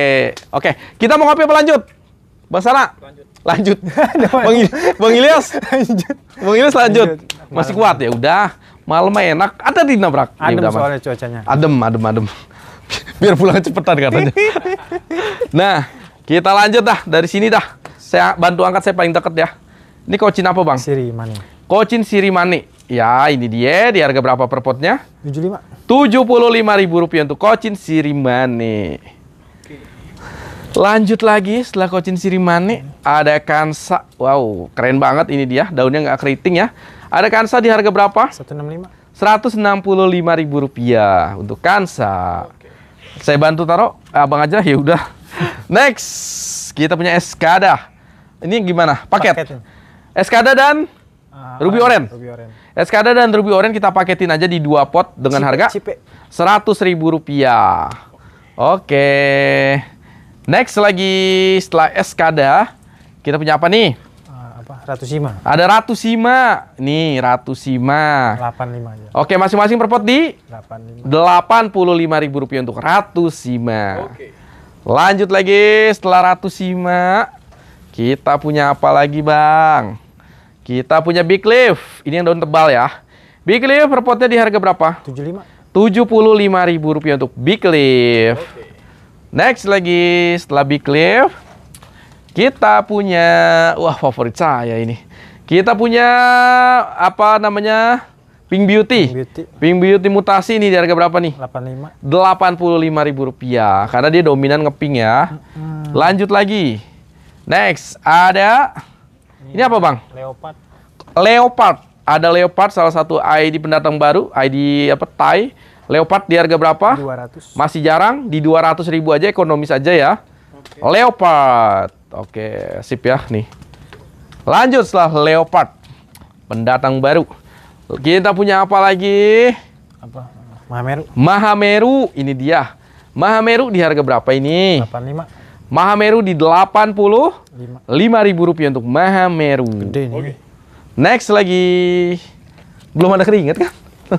Oke, kita mau ngopi apa lanjut? Bang Sara? Lanjut. Lanjut. Bang, Bang Ilyas? lanjut. Bang Ilyas lanjut. Masih kuat ya? Udah. Malam enak. Ada di nabrak. Adem udah, soalnya cuacanya. Adem, adem, adem. Biar pulang cepetan katanya. nah, kita lanjut dah. Dari sini dah. Saya bantu angkat saya paling deket ya. Ini kocin apa Bang? Sirimani. Siri Sirimani. Ya, ini dia di harga berapa per potnya? 75. rp ribu rupiah untuk kocin sirimane. Oke. Lanjut lagi setelah kocin sirimane hmm. ada kansa. Wow, keren banget ini dia. Daunnya nggak keriting ya. Ada kansa di harga berapa? 165. rp ribu rupiah untuk kansa. Oke. Saya bantu taruh abang aja ya udah. Next, kita punya eskada. Ini gimana? Paket. Paket. Eskada dan Uh, ruby ah, oren. Ruby oren. Eskada dan ruby oren kita paketin aja di dua pot dengan cipe, harga seratus ribu rupiah. Oke. Okay. Next lagi setelah Eskada kita punya apa nih? Uh, apa? Ada Ratu Sima. Nih, Ratu Sima. 85 aja. Oke, masing-masing per pot di 85. 85 ribu rupiah untuk Ratu Sima. Oke. Lanjut lagi setelah Ratu Sima. Kita punya apa lagi, Bang? Kita punya Big Leaf. Ini yang daun tebal ya. Big Leaf potnya di harga berapa? 75. Rp75.000 untuk Big Leaf. Okay. Next lagi setelah Big Leaf, kita punya wah favorit saya ini. Kita punya apa namanya? Pink Beauty. Pink Beauty. Pink Beauty mutasi ini di harga berapa nih? 85. rp ribu rupiah. Karena dia dominan ngepink ya. Hmm. Lanjut lagi. Next, ada ini, apa bang? Leopard. Leopard. Ada Leopard salah satu ID pendatang baru, ID apa Thai. Leopard di harga berapa? 200. Masih jarang di 200 ribu aja ekonomis aja ya. Okay. Leopard. Oke, sip ya nih. Lanjut setelah Leopard. Pendatang baru. Kita punya apa lagi? Apa? Mahameru. Mahameru ini dia. Mahameru di harga berapa ini? 85. Mahameru di rp ribu rupiah untuk Mahameru. Gede nih. Okay. Next lagi. Belum ada keringet kan?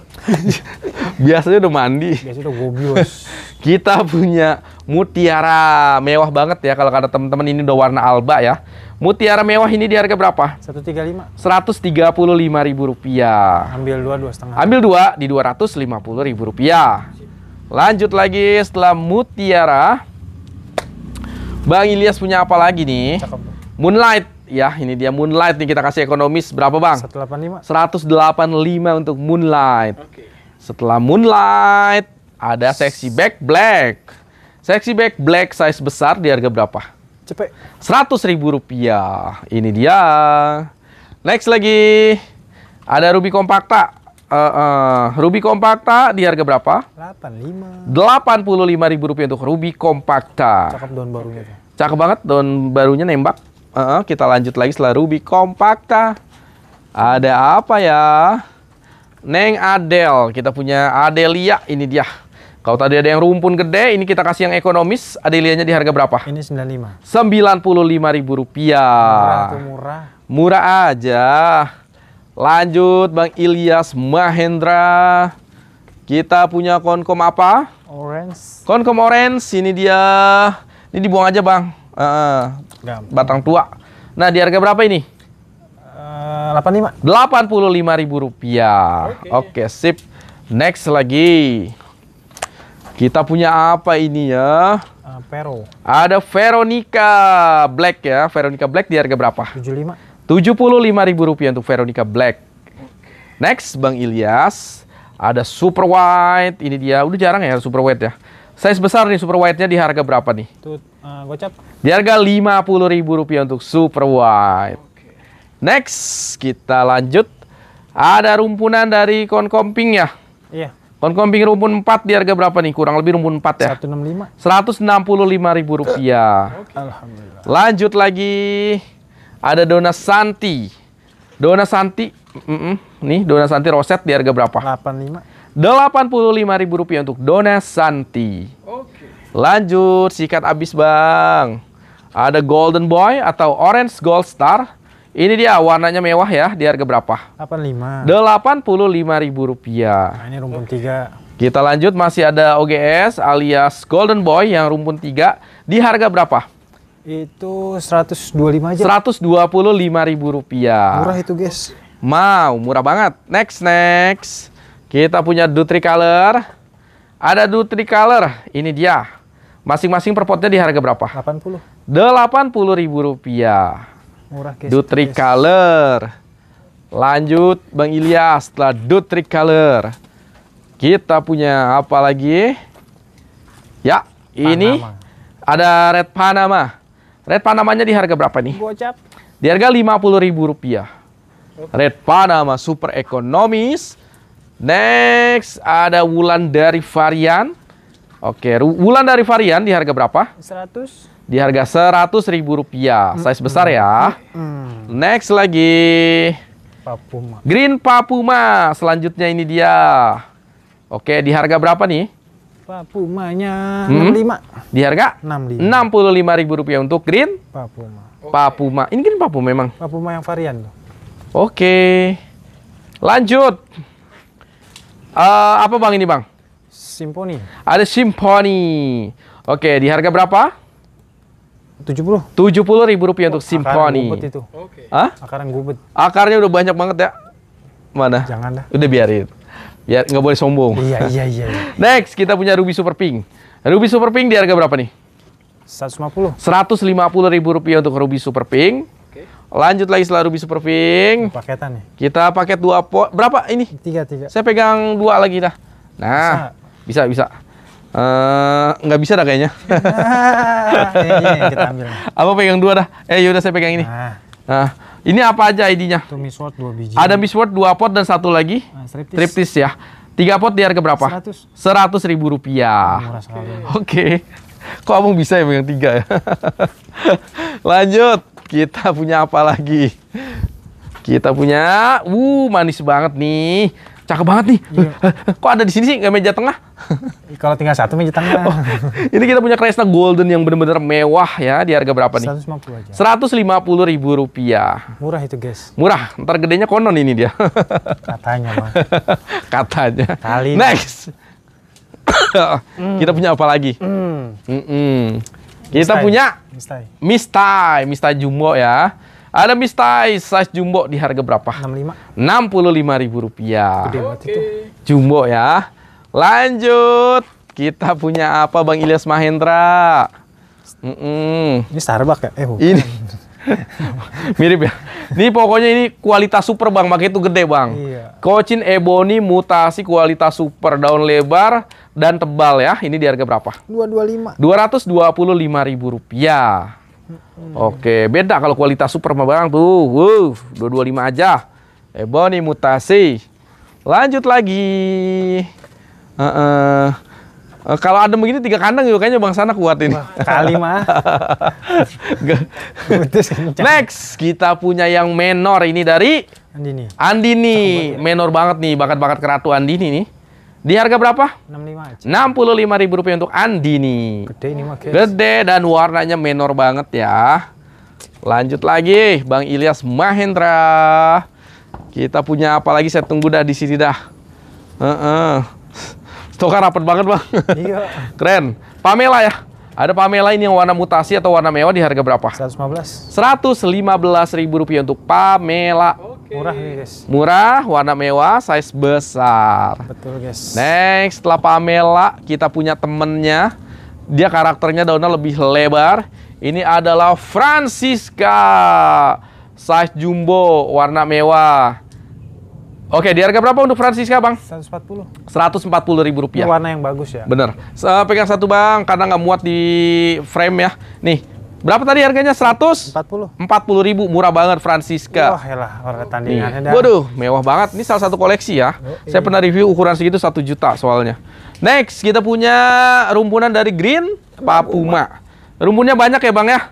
Biasanya udah mandi. Biasanya udah Kita punya mutiara mewah banget ya kalau kata teman-teman ini udah warna alba ya. Mutiara mewah ini di harga berapa? 135. lima ribu rupiah. Ambil dua, dua setengah. Ambil dua di rp ribu rupiah. Lanjut lagi setelah mutiara Bang Ilyas punya apa lagi nih? Cakep. Moonlight. Ya, ini dia Moonlight nih kita kasih ekonomis berapa, Bang? 185. 185 untuk Moonlight. Okay. Setelah Moonlight ada seksi Back Black. Seksi Back Black size besar di harga berapa? Cepet. 100 ribu rupiah. Ini dia. Next lagi. Ada Ruby Compacta. Uh, eh, uh, eh, Ruby Compacta di harga berapa? 85. lima ribu rupiah untuk Ruby Compacta. Cakep daun barunya. Cakep banget daun barunya nembak. Uh, uh, kita lanjut lagi setelah Ruby Compacta. Ada apa ya? Neng Adel. Kita punya Adelia. Ini dia. Kalau tadi ada yang rumpun gede, ini kita kasih yang ekonomis. Adelianya di harga berapa? Ini sembilan puluh lima ribu rupiah. Murah, murah. Murah aja. Lanjut Bang Ilyas Mahendra. Kita punya konkom apa? Orange. Konkom orange, ini dia. Ini dibuang aja Bang. Uh, batang tua. Nah, di harga berapa ini? Eh, delapan lima. Delapan puluh lima ribu rupiah. Oke, okay. okay, sip. Next lagi. Kita punya apa ini ya? Uh, Ada Veronica Black ya. Veronica Black di harga berapa? 75 rp rupiah untuk Veronica Black. Next, Bang Ilyas. Ada Super White. Ini dia. Udah jarang ya Super White ya. Size besar nih Super White-nya di harga berapa nih? Tuh, eh, uh, gocap. Di harga Rp50.000 untuk Super White. Next, kita lanjut. Ada rumpunan dari Konkomping ya? Iya. Konkomping rumpun 4 di harga berapa nih? Kurang lebih rumpun 4 ya? 165. 165 ribu rupiah. Okay. Alhamdulillah. Lanjut lagi. Ada Dona Santi. Dona Santi, mm -mm. nih Dona Santi roset di harga berapa? 85. 85 ribu rupiah untuk Dona Santi. Oke. Lanjut, sikat abis bang. Ada Golden Boy atau Orange Gold Star. Ini dia warnanya mewah ya, di harga berapa? 85. 85 ribu rupiah. Nah, ini rumpun tiga. Kita lanjut, masih ada OGS alias Golden Boy yang rumpun tiga Di harga berapa? Itu 125 aja. 125 ribu rupiah. Murah itu guys. Mau, murah banget. Next, next. Kita punya dutri color Ada dutri color ini dia. Masing-masing per potnya di harga berapa? 80. 80 ribu rupiah. Murah guys. dutri color Lanjut Bang Ilyas setelah dutri color Kita punya apa lagi? Ya, ini ada Red Panama. Red Panamanya di harga berapa nih? Gocap. Di harga Rp50.000. Red Panama super ekonomis. Next ada Wulan dari varian. Oke, Wulan dari varian di harga berapa? 100. Di harga Rp100.000. Size besar ya. Next lagi. Papuma. Green Papuma. Selanjutnya ini dia. Oke, di harga berapa nih? Papumanya hmm? 65. Di harga? 65. 65 ribu rupiah untuk green? Papuma. Okay. Papuma. Ini green kan Papuma memang? Papuma yang varian. tuh. Oke. Okay. Lanjut. Uh, apa bang ini bang? Simponi. Ada Simponi. Oke, okay, di harga berapa? 70. 70 ribu rupiah oh, untuk Simponi. gubet itu. Oke. Okay. Hah? gubet. Akarnya udah banyak banget ya. Mana? Jangan dah. Udah biarin. Biar nggak boleh sombong. Iya, iya, iya. iya. Next, kita punya Ruby Super Pink. Ruby Super Pink di harga berapa nih? 150. 150 ribu rupiah untuk Ruby Super Pink. Oke. Lanjut lagi setelah Ruby Super Pink. Paketan nih. Kita paket dua pot. Berapa ini? Tiga, tiga. Saya pegang dua lagi dah. Nah, bisa, bisa. bisa eh, nggak bisa dah kayaknya. Nah, ini yang kita ambil. Apa pegang dua dah? Eh yaudah saya pegang ini. Nah. nah. Ini apa aja ID-nya? misword 2 biji. Ada misword 2 pot dan satu lagi? Nah, striptis. striptis ya. 3 pot di harga berapa? 100. 100.000 ribu rupiah. Oke. Okay. Kok abang bisa ya megang tiga ya? Lanjut. Kita punya apa lagi? Kita punya, Wuh, manis banget nih cakep banget nih. Iya. Eh, eh, kok ada di sini sih nggak meja tengah? Kalau tinggal satu meja tengah. Oh, ini kita punya Kresna Golden yang benar-benar mewah ya. Di harga berapa nih? Seratus lima puluh ribu rupiah. Murah itu guys. Murah. Ntar gedenya konon ini dia. Katanya mah. Katanya. Kali. Next. Kita hmm. punya apa lagi? Mm. Mm -mm. Kita Mistai. punya Mistai. Mistai. Mistai Jumbo ya. Ada mistai size jumbo di harga berapa? 65. 65 ribu rupiah. Oke. Jumbo ya. Lanjut. Kita punya apa Bang Ilyas Mahendra? Mm -mm. Ini Starbuck ya? Eh, Ini. Mirip ya. Ini pokoknya ini kualitas super bang, makanya itu gede bang. Iya. Kocin Ebony mutasi kualitas super, daun lebar dan tebal ya. Ini di harga berapa? 225. 225 ribu rupiah. Hmm. Oke, beda kalau kualitas super sama barang tuh. Wuh, 225 aja. Ebony mutasi. Lanjut lagi. Uh, uh, uh, kalau ada begini tiga kandang juga kayaknya Bang Sana kuat ini. Kali mah. Next, kita punya yang menor ini dari Andini. Andini, menor banget nih, bakat-bakat keratu Andini nih. Di harga berapa? 65 65.000 ribu rupiah untuk Andini. Gede ini mah Gede dan warnanya menor banget ya. Lanjut lagi Bang Ilyas Mahendra. Kita punya apa lagi? Saya tunggu dah di sini dah. Uh -uh. Stokar rapat banget bang. Iya. Keren. Pamela ya. Ada Pamela ini yang warna mutasi atau warna mewah di harga berapa? 115. 115.000 ribu rupiah untuk Pamela. Oke. Murah nih ya, guys. Murah, warna mewah, size besar. Betul guys. Next, setelah Pamela kita punya temennya. Dia karakternya daunnya lebih lebar. Ini adalah Francisca. Size jumbo, warna mewah. Oke, di harga berapa untuk Francisca, Bang? 140. 140 ribu rupiah. Ini warna yang bagus ya? Bener. Pegang satu, Bang, karena nggak muat di frame ya. Nih, Berapa tadi harganya? 100? 40. 40 ribu, murah banget Francisca. Wah, elah, orang tandingannya dah. Waduh, mewah banget. Ini salah satu koleksi ya. Oh, Saya pernah review ukuran segitu 1 juta soalnya. Next, kita punya rumpunan dari Green Papuma. Rumpunnya banyak ya, Bang ya?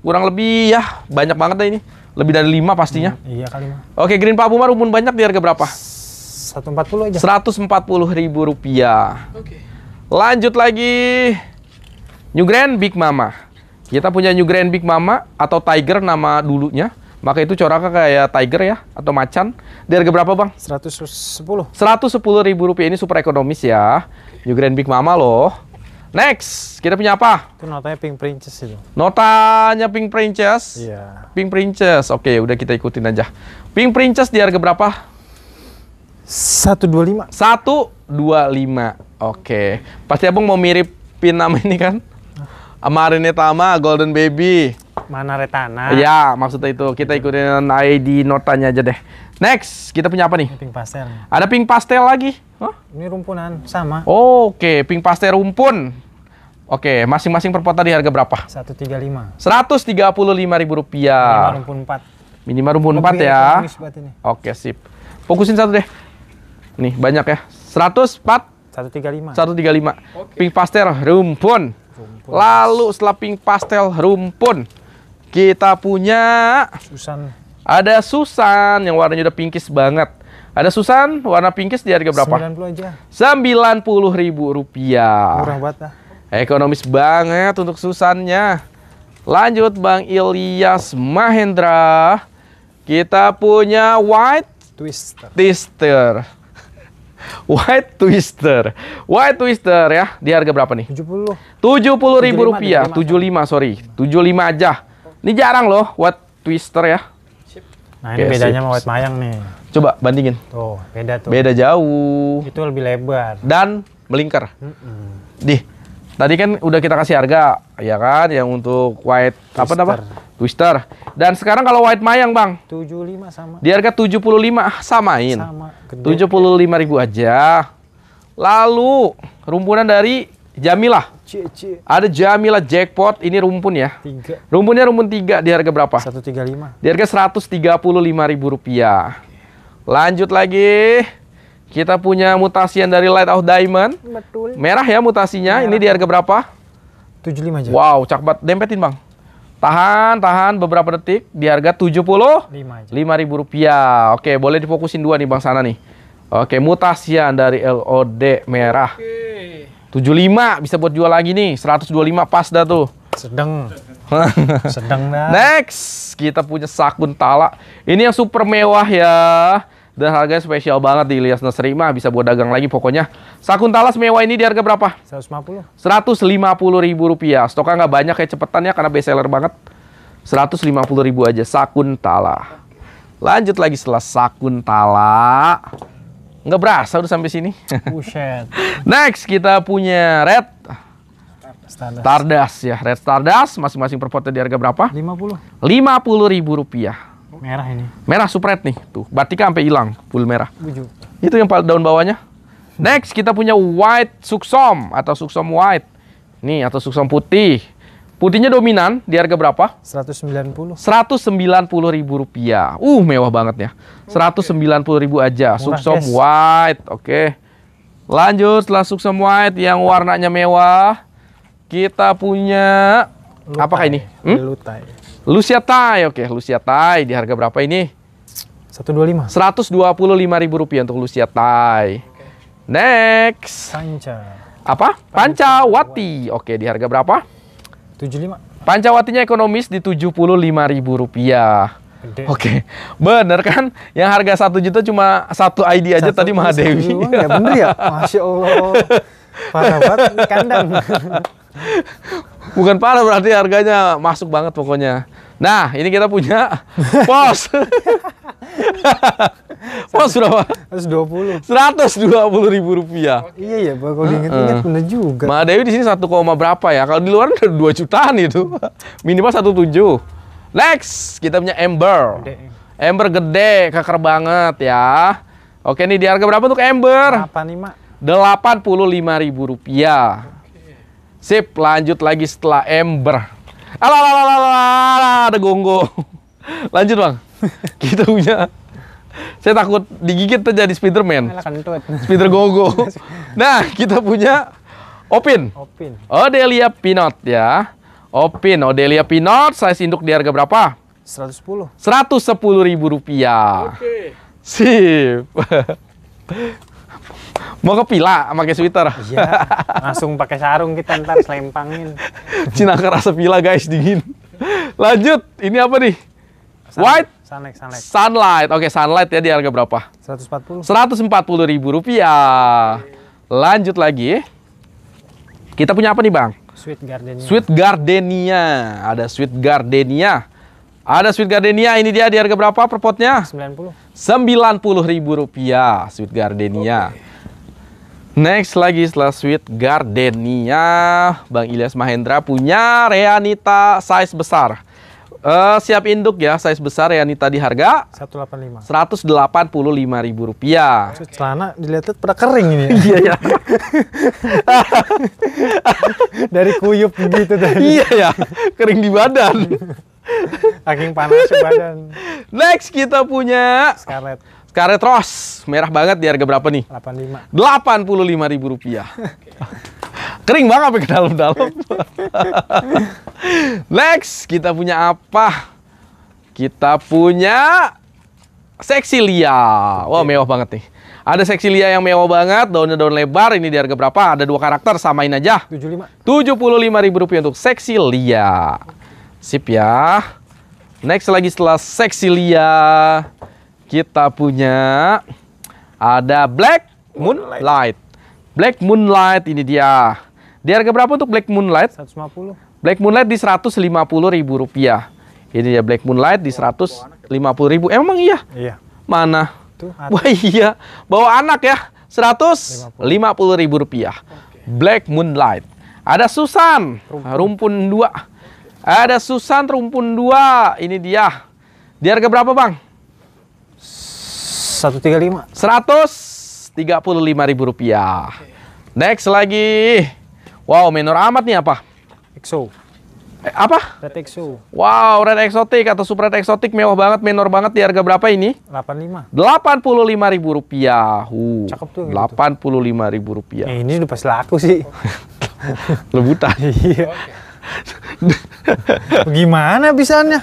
Kurang lebih ya, banyak banget dah ini. Lebih dari 5 pastinya. Hmm, iya kali, Oke, Green Papuma rumpun banyak di harga berapa? 140 aja. 140 ribu rupiah. Oke. Lanjut lagi. New Grand Big Mama. Kita punya New Grand Big Mama atau Tiger nama dulunya. Maka itu coraknya kayak tiger ya atau macan. Di harga berapa bang? 110. 110 ribu rupiah ini super ekonomis ya. New Grand Big Mama loh. Next, kita punya apa? Itu notanya Pink Princess itu. Notanya Pink Princess? Iya. Pink Princess. Oke, udah kita ikutin aja. Pink Princess di harga berapa? 125. 125. Oke. Pasti Abang mau mirip pin nama ini kan? Amarine Tama, Golden Baby. Mana Retana? Iya, maksudnya itu. Kita ikutin ID notanya aja deh. Next, kita punya apa nih? Pink pastel. Ada pink pastel lagi. Huh? Ini rumpunan, sama. Oh, Oke, okay. pink pastel rumpun. Oke, okay. masing-masing per di harga berapa? 135. 135 ribu rupiah. Minimal rumpun 4. Minimal rumpun Lebih 4 ya. Oke, okay, sip. Fokusin satu deh. Nih, banyak ya. 100, 4. 135. 135. Okay. Pink pastel rumpun. Lalu selaping pastel rumpun. Kita punya Susan. Ada Susan yang warnanya udah pinkis banget. Ada Susan warna pinkis di harga berapa? 90 aja. 90.000 ribu rupiah. Murah banget lah. Ekonomis banget untuk Susannya. Lanjut Bang Ilyas Mahendra. Kita punya White Twister. Twister. White Twister. White Twister ya, di harga berapa nih? 70. 70 ribu 75, rupiah, 75, 75 sorry, 75 aja. Ini jarang loh White Twister ya. Nah ini okay, bedanya sip. sama White Mayang nih. Coba bandingin. Tuh, beda tuh. Beda jauh. Itu lebih lebar. Dan melingkar. Mm -mm. Di, tadi kan udah kita kasih harga, ya kan? Yang untuk White Twister. apa namanya? Twister. Dan sekarang kalau white mayang, Bang? 75 sama. Di harga 75 ah, samain. Sama. puluh lima ribu aja. Lalu rumpunan dari Jamilah. Ada Jamilah jackpot, ini rumpun ya. Tiga. Rumpunnya rumpun 3 di harga berapa? 135. Di harga lima ribu rupiah. Lanjut lagi. Kita punya mutasian dari Light of Diamond. Betul. Merah ya mutasinya. Merah. Ini di harga berapa? 75 aja. Wow, cakbat. Dempetin, Bang. Tahan, tahan beberapa detik di harga lima ribu rupiah. Oke, boleh difokusin dua nih Bang Sana nih. Oke, mutasian dari LOD merah. tujuh lima bisa buat jual lagi nih. seratus dua 125 pas dah tuh. Sedang. Sedang dah. Next, kita punya Sakuntala. Ini yang super mewah ya. Dan harganya spesial banget di Ilyas Nesri bisa buat dagang lagi pokoknya. Sakuntalas mewah ini di harga berapa? 150. 150 ribu rupiah. Stoknya nggak banyak kayak cepetan ya karena best seller banget. 150 ribu aja Sakuntala. Lanjut lagi setelah Sakuntala. Nggak berasa udah sampai sini. Buset. Next kita punya Red Stardust. Stardust ya, Red Stardust masing-masing per di harga berapa? 50. 50 ribu rupiah. Merah ini. Merah supret nih. Tuh, batiknya sampai hilang, full merah. Buju. Itu yang daun bawahnya. Next, kita punya white suksom atau suksom white. Nih, atau suksom putih. Putihnya dominan di harga berapa? 190. puluh ribu rupiah. Uh, mewah banget ya. puluh ribu aja. Murah, suksom white. Oke. Okay. Lanjut, setelah suksom white yang warnanya mewah, kita punya lutai. apakah ini? Hmm? Lutai. Lucia Thai, oke Lucia Thai di harga berapa ini? 125. 125 ribu rupiah untuk Lucia Thai. Okay. Next. Panca. Apa? Pancawati. Oke, di harga berapa? 75. Pancawatinya ekonomis di 75 ribu rupiah. Gede. Oke, bener kan? Yang harga satu juta cuma satu ID aja satu, tadi Mahadewi. Ya bener ya, masya Allah. Parah banget kandang. Bukan parah berarti harganya masuk banget pokoknya. Nah, ini kita punya pos. pos berapa? 120. 120 ribu rupiah. Oh, iya ya, kalau diinget-inget uh. bener juga. Ma Dewi di sini 1, berapa ya? Kalau di luar udah 2 jutaan itu. Minimal 17. Next, kita punya Ember. Ember gede, keker banget ya. Oke ini di harga berapa untuk Ember? 85. 85 ribu rupiah. Sip, lanjut lagi setelah Ember. Alah, ada gonggo. Lanjut bang, kita punya. Saya takut digigit terjadi Spiderman. Spider gogo. Nah, kita punya Opin. Opin. Odelia Pinot ya. Opin, Odelia Pinot, saya induk di harga berapa? 110. 110 ribu rupiah. Oke. Okay. Sip. Mau ke pila pakai sweater. Iya. Langsung pakai sarung kita ntar selempangin. Cina kerasa pila guys dingin. Lanjut, ini apa nih? Sun, White Sunlight, sunlight. Sunlight. Oke, okay, sunlight ya di harga berapa? 140. 140 ribu rupiah. Lanjut lagi. Kita punya apa nih, Bang? Sweet Gardenia. Sweet Gardenia. Ada Sweet Gardenia. Ada Sweet Gardenia, ini dia di harga berapa per potnya? 90. 90 ribu rupiah Sweet Gardenia. Next lagi setelah sweet gardenia, Bang Ilyas Mahendra punya Reanita size besar. Uh, siap induk ya, size besar Reanita di harga 185. 185 ribu rupiah. Celana dilihat-lihat pada kering ini. Ya. Iya ya. Dari kuyup gitu tadi. Iya ya, kering di badan. Aking panas di badan. Next kita punya Scarlet. Scarlet Ross, merah banget di harga berapa nih? 85. 85 ribu rupiah. Kering banget ke dalam-dalam. Next, kita punya apa? Kita punya seksi Wah, wow, mewah banget nih. Ada seksi lia yang mewah banget, daunnya daun lebar, ini di harga berapa? Ada dua karakter, samain aja. 75. 75 ribu rupiah untuk seksi lia. Sip ya. Next lagi setelah seksi lia kita punya ada Black Moonlight. Black Moonlight ini dia. Di harga berapa untuk Black Moonlight? 150. Black Moonlight di 150 ribu rupiah. Ini dia Black Moonlight di 150 ribu. Emang iya? Iya. Mana? Tuh, Wah iya. Bawa anak ya. 150 ribu rupiah. Black Moonlight. Ada Susan. Rumpun 2. Ada Susan rumpun 2. Ini dia. Di harga berapa bang? 135. 135 ribu rupiah. Next lagi. Wow, minor amat nih apa? EXO. Eh, apa? Red EXO. Wow, red eksotik atau super red eksotik mewah banget, minor banget di harga berapa ini? 85. 85 ribu rupiah. Uh, Cakep tuh. 85 gitu. ribu rupiah. Eh, ini udah pas laku sih. lebutan Iya. Gimana bisanya?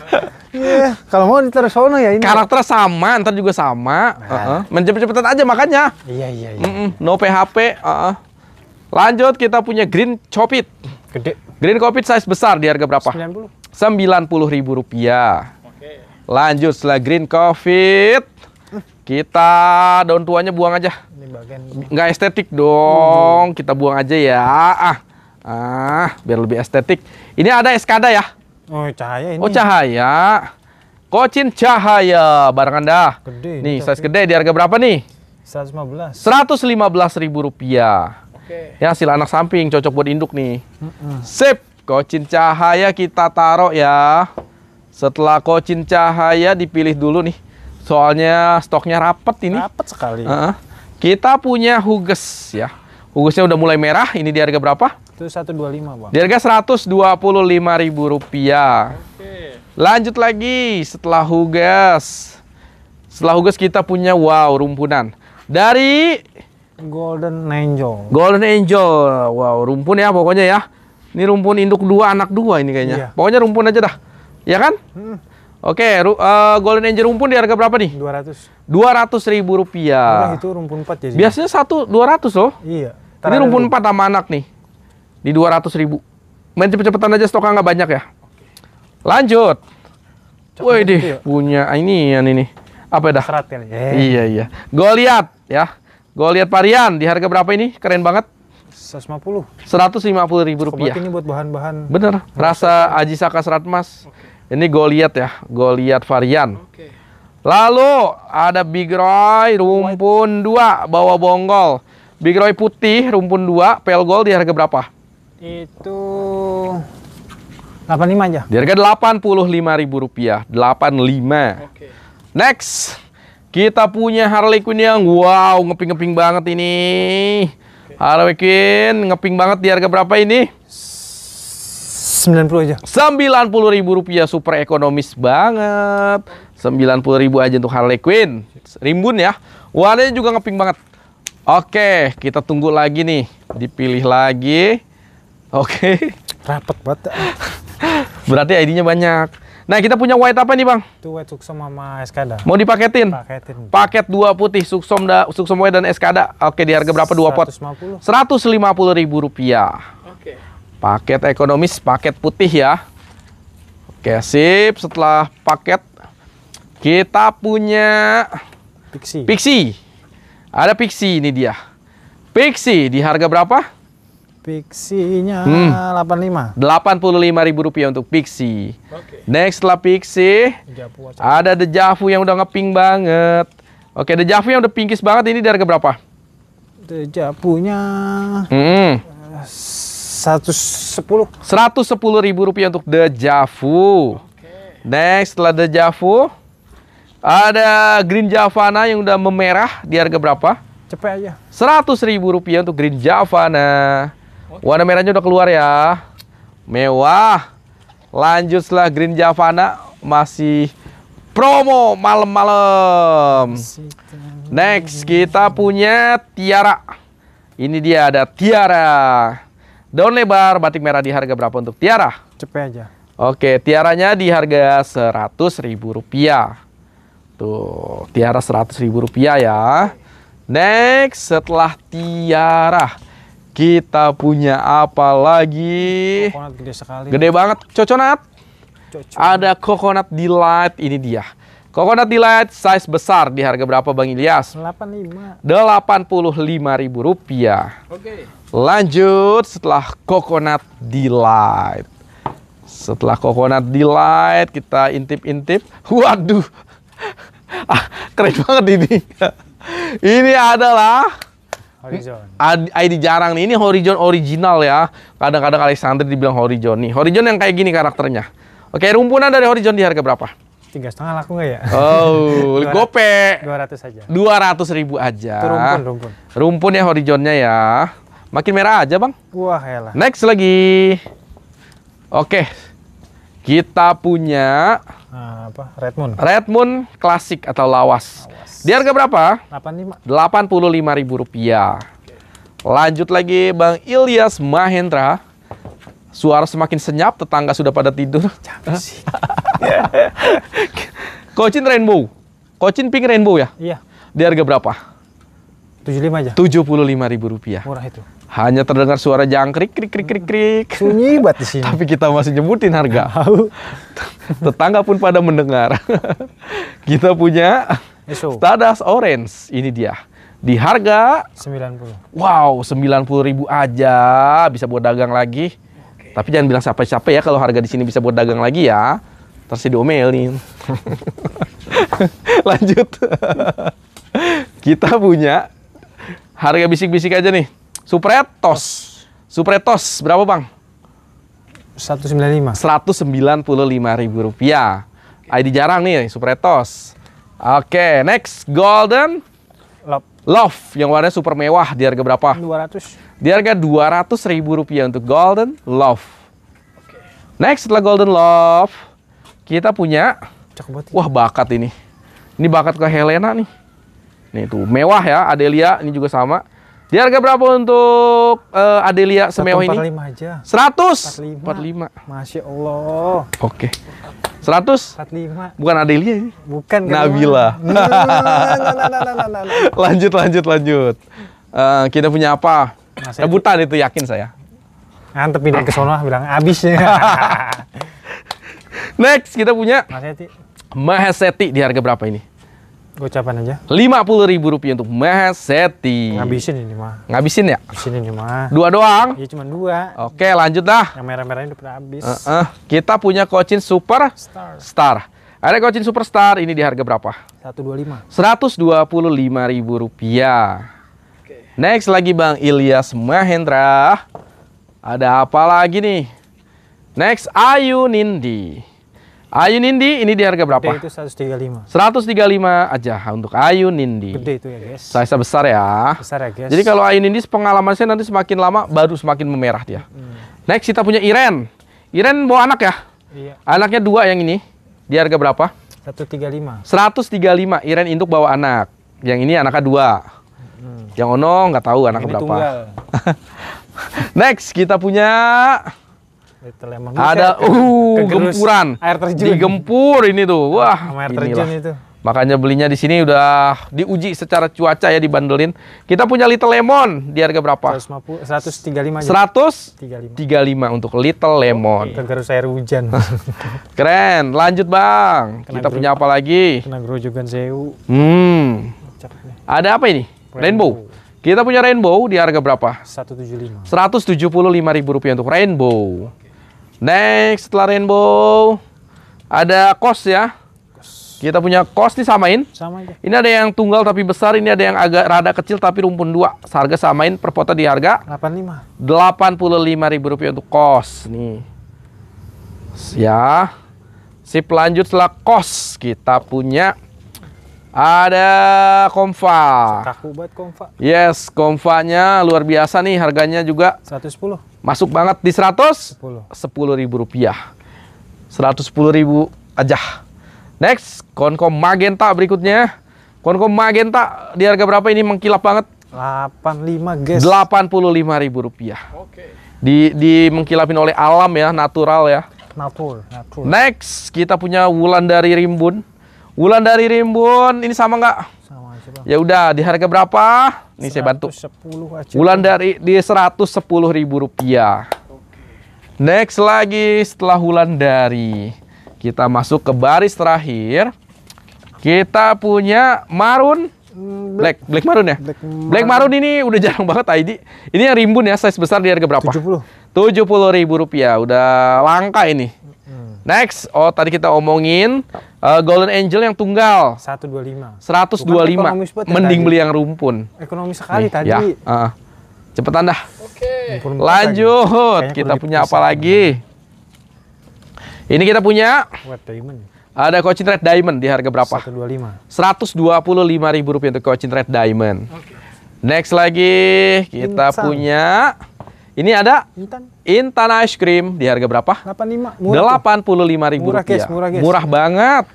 Yeah. Kalau mau diteruskan ya ini. Karakter sama, ntar juga sama. Nah. Uh -uh. cepetan aja makanya. Iya iya. iya. Mm -mm. No PHP. Uh -uh. Lanjut kita punya green copit. Gede. Green copit size besar di harga berapa? 90. puluh ribu rupiah. Lanjut setelah green copit. Kita daun tuanya buang aja. Nggak estetik dong. Kita buang aja ya. Ah, Ah, biar lebih estetik. Ini ada eskada ya? Oh, cahaya ini. Oh, cahaya. Kocin cahaya barang Anda. Gede. Nih, size tapi... gede di harga berapa nih? 115. 115 ribu rupiah. Oke. Ya, hasil anak samping cocok buat induk nih. Mm -mm. Sip, kocin cahaya kita taruh ya. Setelah kocin cahaya dipilih dulu nih. Soalnya stoknya rapet ini. Rapet sekali. Uh -uh. Kita punya huges ya. Hugesnya udah mulai merah. Ini di harga berapa? Itu 125, Bang. Di harga ribu rupiah. Oke. Lanjut lagi setelah hugas. Setelah hugas kita punya wow rumpunan. Dari Golden Angel. Golden Angel. Wow, rumpun ya pokoknya ya. Ini rumpun induk dua anak dua ini kayaknya. Iya. Pokoknya rumpun aja dah. Ya kan? Hmm. Oke, uh, Golden Angel rumpun di harga berapa nih? 200. 200 ribu rupiah. itu rumpun 4 jadi. Biasanya satu 200 loh. Iya. Ini rumpun 4 sama anak nih di 200 ribu. Main cepet-cepetan aja stoknya nggak banyak ya. Lanjut. Woi gitu deh, ya? punya ini yang ini. Apa dah? Serat kali. Eh. Iya iya. Goliat ya. Goliat varian di harga berapa ini? Keren banget. 150. 150 ribu rupiah. ini buat bahan-bahan. Bener. Rasa Aji Saka serat emas. Okay. Ini Goliat ya. Goliat varian. Okay. Lalu ada Big Roy rumpun 2 bawa bonggol. Big Roy putih rumpun 2 pelgol di harga berapa? Itu 85 aja. Di harga rp rupiah. 85. Okay. Next, kita punya Harley Quinn yang wow, ngeping-ngeping banget ini. Okay. Harley Quinn ngeping banget di harga berapa ini? 90 aja. 90 ribu rupiah super ekonomis banget. 90 ribu aja untuk Harley Quinn. Rimbun ya. Warnanya juga ngeping banget. Oke, kita tunggu lagi nih. Dipilih lagi. Oke. Okay. Rapet banget. Berarti ID-nya banyak. Nah, kita punya white apa nih, Bang? Itu white suksom sama eskada. Mau dipaketin? Paketin. Paket dua putih suksom da, suksom white dan eskada. Oke, di harga berapa dua pot? 150. puluh ribu rupiah. Oke. Paket ekonomis, paket putih ya. Oke, sip. Setelah paket kita punya pixi. Pixi. Ada pixi ini dia. Pixi di harga berapa? Pixinya hmm. 85. 85 ribu rupiah untuk Pixi. Okay. Next lah Pixi, ada the Javu yang udah ngeping banget. Oke, the Javu yang udah pinkis banget ini dari berapa? The Javu-nya... hmm. 110. 110 ribu rupiah untuk The Javu. Okay. Next lah the Javu. ada Green Javana yang udah memerah di harga berapa? Cepet aja. seratus ribu rupiah untuk Green Javana. Warna merahnya udah keluar ya. Mewah. Lanjut setelah Green Javana masih promo malam-malam. Next kita punya Tiara. Ini dia ada Tiara. Daun lebar batik merah di harga berapa untuk Tiara? Cepet aja. Oke, tiaranya di harga Rp100.000. Tuh, tiara Rp100.000 ya. Next, setelah tiara kita punya apa lagi? Coconut gede sekali. Gede banget, coconut. coconut. Ada coconut delight ini dia. Coconut Delight size besar di harga berapa Bang Ilyas? 85. lima ribu rupiah. Oke. Okay. Lanjut setelah Coconut Delight. Setelah Coconut Delight kita intip-intip. Waduh. Ah, keren banget ini. ini adalah Horizon. ID hmm? jarang nih. Ini Horizon original ya. Kadang-kadang Alexander dibilang Horizon nih. Horizon yang kayak gini karakternya. Oke, rumpunan dari Horizon di harga berapa? tiga setengah laku nggak ya? Oh, gope. Dua ratus aja. Dua ratus ribu aja. Itu rumpun, rumpun. Rumpun ya horizonnya ya. Makin merah aja bang. Wah, elah. Next lagi. Oke, kita punya ah, apa? Red Moon. Red Moon klasik atau lawas. lawas. Di harga berapa? 85. lima ribu rupiah. Lanjut lagi Bang Ilyas Mahendra. Suara semakin senyap, tetangga sudah pada tidur. Kocin Rainbow. Kocin Pink Rainbow ya? Iya. Di harga berapa? 75 aja. 75 ribu rupiah. Murah itu. Hanya terdengar suara jangkrik krik krik krik krik. Sunyi banget di sini. Tapi kita masih nyebutin harga. Tetangga pun pada mendengar. kita punya Stardust Orange. Ini dia. Di harga 90. Wow, 90 ribu aja bisa buat dagang lagi. Okay. Tapi jangan bilang siapa-siapa ya kalau harga di sini bisa buat dagang lagi ya. Terus nih. Lanjut. kita punya Harga bisik-bisik aja nih. Supretos. Supretos berapa, Bang? 195. lima ribu rupiah. ID jarang nih, Supretos. Oke, next Golden Love. Love yang warnanya super mewah di harga berapa? 200. Di harga ratus ribu rupiah untuk Golden Love. Oke. Next setelah Golden Love, kita punya Wah, bakat ini. Ini bakat ke Helena nih. Nih tuh, mewah ya Adelia, ini juga sama. Di harga berapa untuk uh, Adelia semewah ini? 45 aja. 100? 45. 45. Masya Allah. Oke. Okay. 100? 45. Bukan Adelia ini. Bukan. Nabila. lanjut, lanjut, lanjut. Uh, kita punya apa? Nah, Rebutan itu yakin saya. Ngantep pindah ke sono bilang abisnya. Next kita punya Maheseti. Maheseti di harga berapa ini? Gocapan aja. Lima puluh ribu rupiah untuk meseti. Ngabisin ini mah. Ngabisin ya? Ngabisin ini mah. Dua doang? Iya cuma dua. Oke lanjut dah. Yang merah ini udah habis. Uh -uh. Kita punya kocin Super Star. Star. Ada super star ini di harga berapa? Seratus dua dua satu lima puluh lima ribu rupiah. Okay. Next lagi Bang Ilyas Mahendra. Ada apa lagi nih? Next Ayu Nindi. Ayun Nindi ini di harga berapa? Gede itu 135. 135 aja untuk Ayun Indi. Gede itu ya, guys. saya besar ya. Besar ya, guys. Jadi kalau Ayun Nindi pengalaman saya nanti semakin lama baru semakin memerah dia. Hmm. Next kita punya Iren. Iren bawa anak ya? Iya. Anaknya dua yang ini. Di harga berapa? 135. 135. Iren induk bawa anak. Yang ini anaknya dua. Hmm. Yang Ono nggak tahu anak berapa. Tunggal. Next kita punya Little ada uh gempuran air terjun digempur ini tuh wah Sama air terjun inilah. itu Makanya belinya di sini udah diuji secara cuaca ya dibandelin. Kita punya Little Lemon di harga berapa? 150, 135. 100? 35. untuk Little Lemon. Oke. air hujan. Keren. Lanjut bang. Kena Kita punya apa lagi? Kena gerujukan zeu Hmm. Ada apa ini? Rainbow. Rainbow. Kita punya Rainbow di harga berapa? 175. 175 ribu rupiah untuk Rainbow. Oke. Next setelah rainbow ada kos ya. Kita punya kos disamain. Sama aja. Ini ada yang tunggal tapi besar, ini ada yang agak rada kecil tapi rumpun dua. Harga samain per pota di harga 85. 85 ribu rupiah untuk kos nih. Ya. Si pelanjut setelah kos kita punya ada Komfa. Kaku banget Komfa. Yes, Komfanya luar biasa nih harganya juga 110. Masuk banget di 100? 10. ribu rupiah. 110 ribu aja. Next, Konkom Magenta berikutnya. Konkom Magenta di harga berapa ini mengkilap banget? 85 guys. 85 ribu rupiah. Oke. Okay. Di, di mengkilapin oleh alam ya, natural ya. natural natural. Next, kita punya Wulan dari Rimbun. Wulan dari Rimbun, ini sama nggak? Ya udah, di harga berapa? Nih saya bantu. Bulan dari di ribu rupiah. Next lagi setelah bulan dari kita masuk ke baris terakhir. Kita punya marun hmm, Black, Black marun ya? Black marun Black marun ini udah jarang banget ID. Ini yang rimbun ya, size besar di harga berapa? tujuh puluh ribu rupiah, udah langka ini. Hmm. Next, oh tadi kita omongin uh, Golden Angel yang tunggal. 125. 125. Bukan ya Mending tadi. beli yang rumpun. Ekonomi sekali Nih, tadi. Ya, uh, uh. cepetan dah. Oke. Okay. Lanjut, kita punya apa lagi? Ini kita punya Red Diamond. Ada Cochin Red Diamond di harga berapa? 125. 125.000 ribu rupiah untuk Cochin Red Diamond. Okay. Next lagi kita Insan. punya ini ada Intan. Intan ice cream di harga berapa? 85. Murah. 85 ribu murah, rupiah. Guys, murah, guys. murah banget.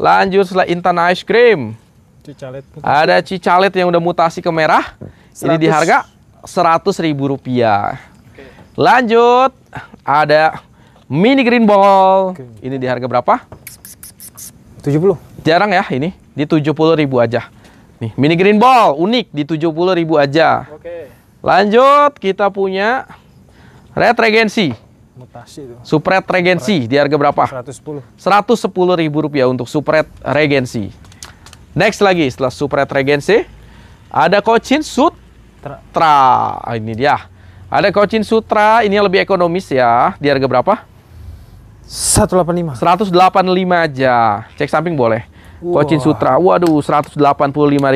Lanjut setelah Intan ice cream. Cicalet. Ada cicalet yang udah mutasi ke merah. 100. Ini di harga 100 ribu rupiah. Lanjut ada mini green ball. Oke. Ini di harga berapa? 70. Jarang ya ini. Di 70 ribu aja. Nih, mini green ball unik di 70 ribu aja. Oke. Lanjut kita punya red Mutasi itu. Supret Supret. di harga berapa? 110. sepuluh ribu rupiah untuk supret regency Next lagi setelah supret regency ada Cochin Sutra. Tra. Ini dia. Ada Cochin Sutra, ini yang lebih ekonomis ya. Di harga berapa? 185. 185 aja. Cek samping boleh. Wow. Kocin Sutra, waduh, rp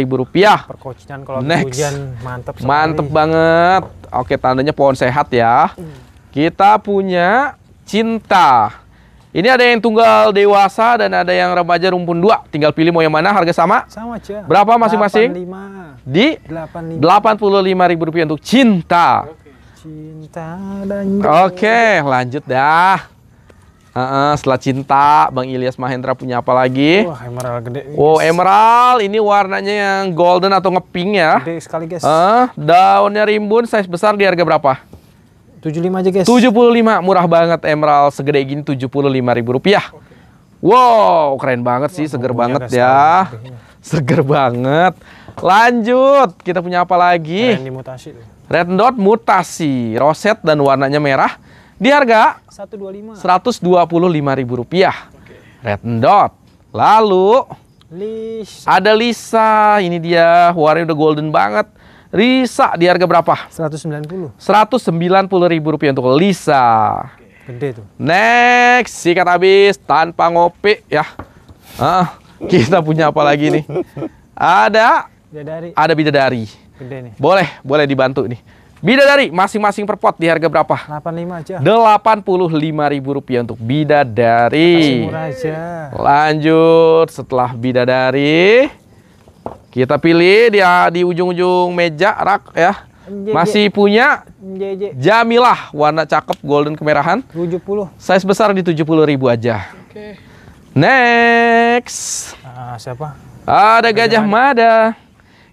ribu rupiah. Perkocinan kalau Next. hujan mantep. Sekali. Mantep banget. Oke, tandanya pohon sehat ya. Hmm. Kita punya cinta. Ini ada yang tunggal dewasa dan ada yang remaja rumpun dua. Tinggal pilih mau yang mana, harga sama? Sama aja. Berapa masing-masing? Di? 85. lima ribu rupiah untuk cinta. Oke. Cinta dan... Oke, lanjut dah. Uh, setelah cinta, Bang Ilyas Mahendra punya apa lagi? Wah, emerald gede. Nih, oh, wow, emerald. Ini warnanya yang golden atau ngeping ya. Gede sekali, guys. Uh, daunnya rimbun, size besar di harga berapa? 75 aja, guys. 75, murah banget emerald segede gini 75 ribu rupiah. Okay. Wow, keren banget sih, Wah, seger banget ya. Seger banget. Lanjut, kita punya apa lagi? Keren dimutasi. Red dot mutasi, roset dan warnanya merah. Di harga 125. 125.000 rupiah. Okay. Red Dot. Lalu Lisa. Ada Lisa, ini dia warnanya udah golden banget. Risa di harga berapa? 190. 190 ribu rupiah untuk Lisa. Gede tuh. Next, sikat habis tanpa ngopi ya. Ah, kita punya apa lagi nih? Ada bidadari. Ada bidadari. Gede nih. Boleh, boleh dibantu nih. Bidadari masing-masing per pot di harga berapa? 85 aja. 85 ribu rupiah untuk bidadari. Masih murah aja. Lanjut setelah bidadari kita pilih dia di ujung-ujung meja rak ya. Masih punya Jamilah warna cakep golden kemerahan. 70. Size besar di 70 ribu aja. Oke. Next. Nah, siapa? Ada Gajah, Mada. Mada.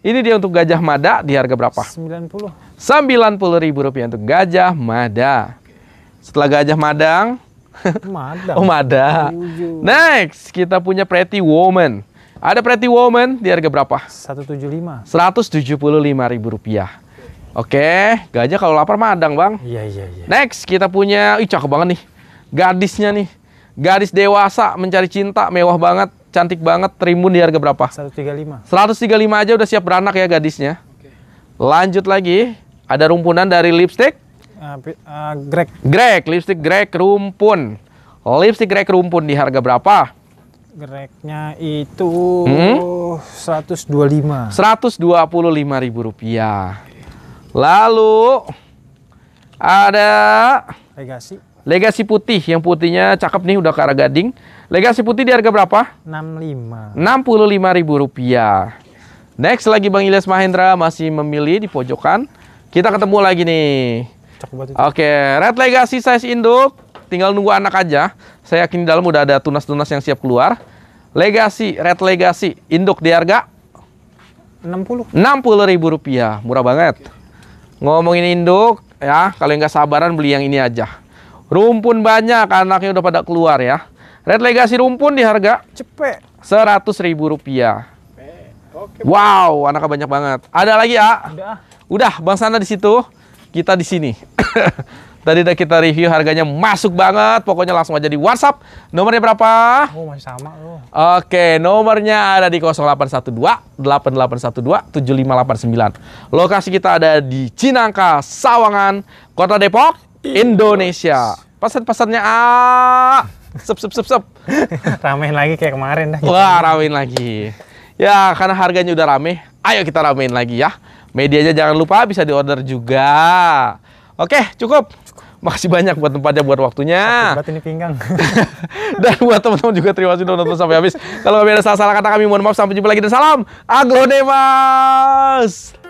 Ini dia untuk Gajah Mada di harga berapa? 90 rp rupiah untuk gajah mada. Setelah gajah madang, Mada. oh, mada. Next, kita punya Pretty Woman. Ada Pretty Woman di harga berapa? 175. lima ribu rupiah. Oke, gajah kalau lapar madang, Bang. Iya, iya, iya. Next, kita punya, ih cakep banget nih. Gadisnya nih. Gadis dewasa mencari cinta, mewah banget, cantik banget. terimun di harga berapa? 135. 135 aja udah siap beranak ya gadisnya. Oke. Lanjut lagi. Ada rumpunan dari lipstick? Uh, ah, uh, ah, Greg. Greg, lipstick Greg rumpun. Lipstick Greg rumpun di harga berapa? Greknya itu hmm? 125. 125 ribu rupiah. Lalu ada legasi. Legasi putih yang putihnya cakep nih udah kara gading. Legasi putih di harga berapa? 65. 65 ribu rupiah. Next lagi Bang Ilyas Mahendra masih memilih di pojokan. Kita ketemu lagi nih. Oke, Red Legacy size induk. Tinggal nunggu anak aja. Saya yakin di dalam udah ada tunas-tunas yang siap keluar. Legacy, Red Legacy, induk di harga 60. 60 ribu rupiah, murah banget. Ngomongin induk, ya kalau nggak sabaran beli yang ini aja. Rumpun banyak, anaknya udah pada keluar ya. Red Legacy rumpun di harga cepet 100 ribu rupiah. wow, anaknya banyak banget. Ada lagi ya? Ada. Udah, Bang Sana di situ, kita di sini. Tadi udah kita review harganya masuk banget. Pokoknya langsung aja di WhatsApp. Nomornya berapa? Oh, masih sama loh. Oke, nomornya ada di 0812 8812 7589. Lokasi kita ada di Cinangka, Sawangan, Kota Depok, Indonesia. Pesan-pesannya ah. Sep sep sep sep. ramein lagi kayak kemarin dah. Wah, ramein lagi. Ya, karena harganya udah rame, ayo kita ramein lagi ya. Medianya jangan lupa bisa diorder juga. Oke, cukup. Makasih banyak buat tempatnya, buat waktunya. Buat ini pinggang. dan buat teman-teman juga terima kasih sudah nonton sampai habis. Kalau kami ada salah-salah kata kami mohon maaf. Sampai jumpa lagi dan salam Aglonemas.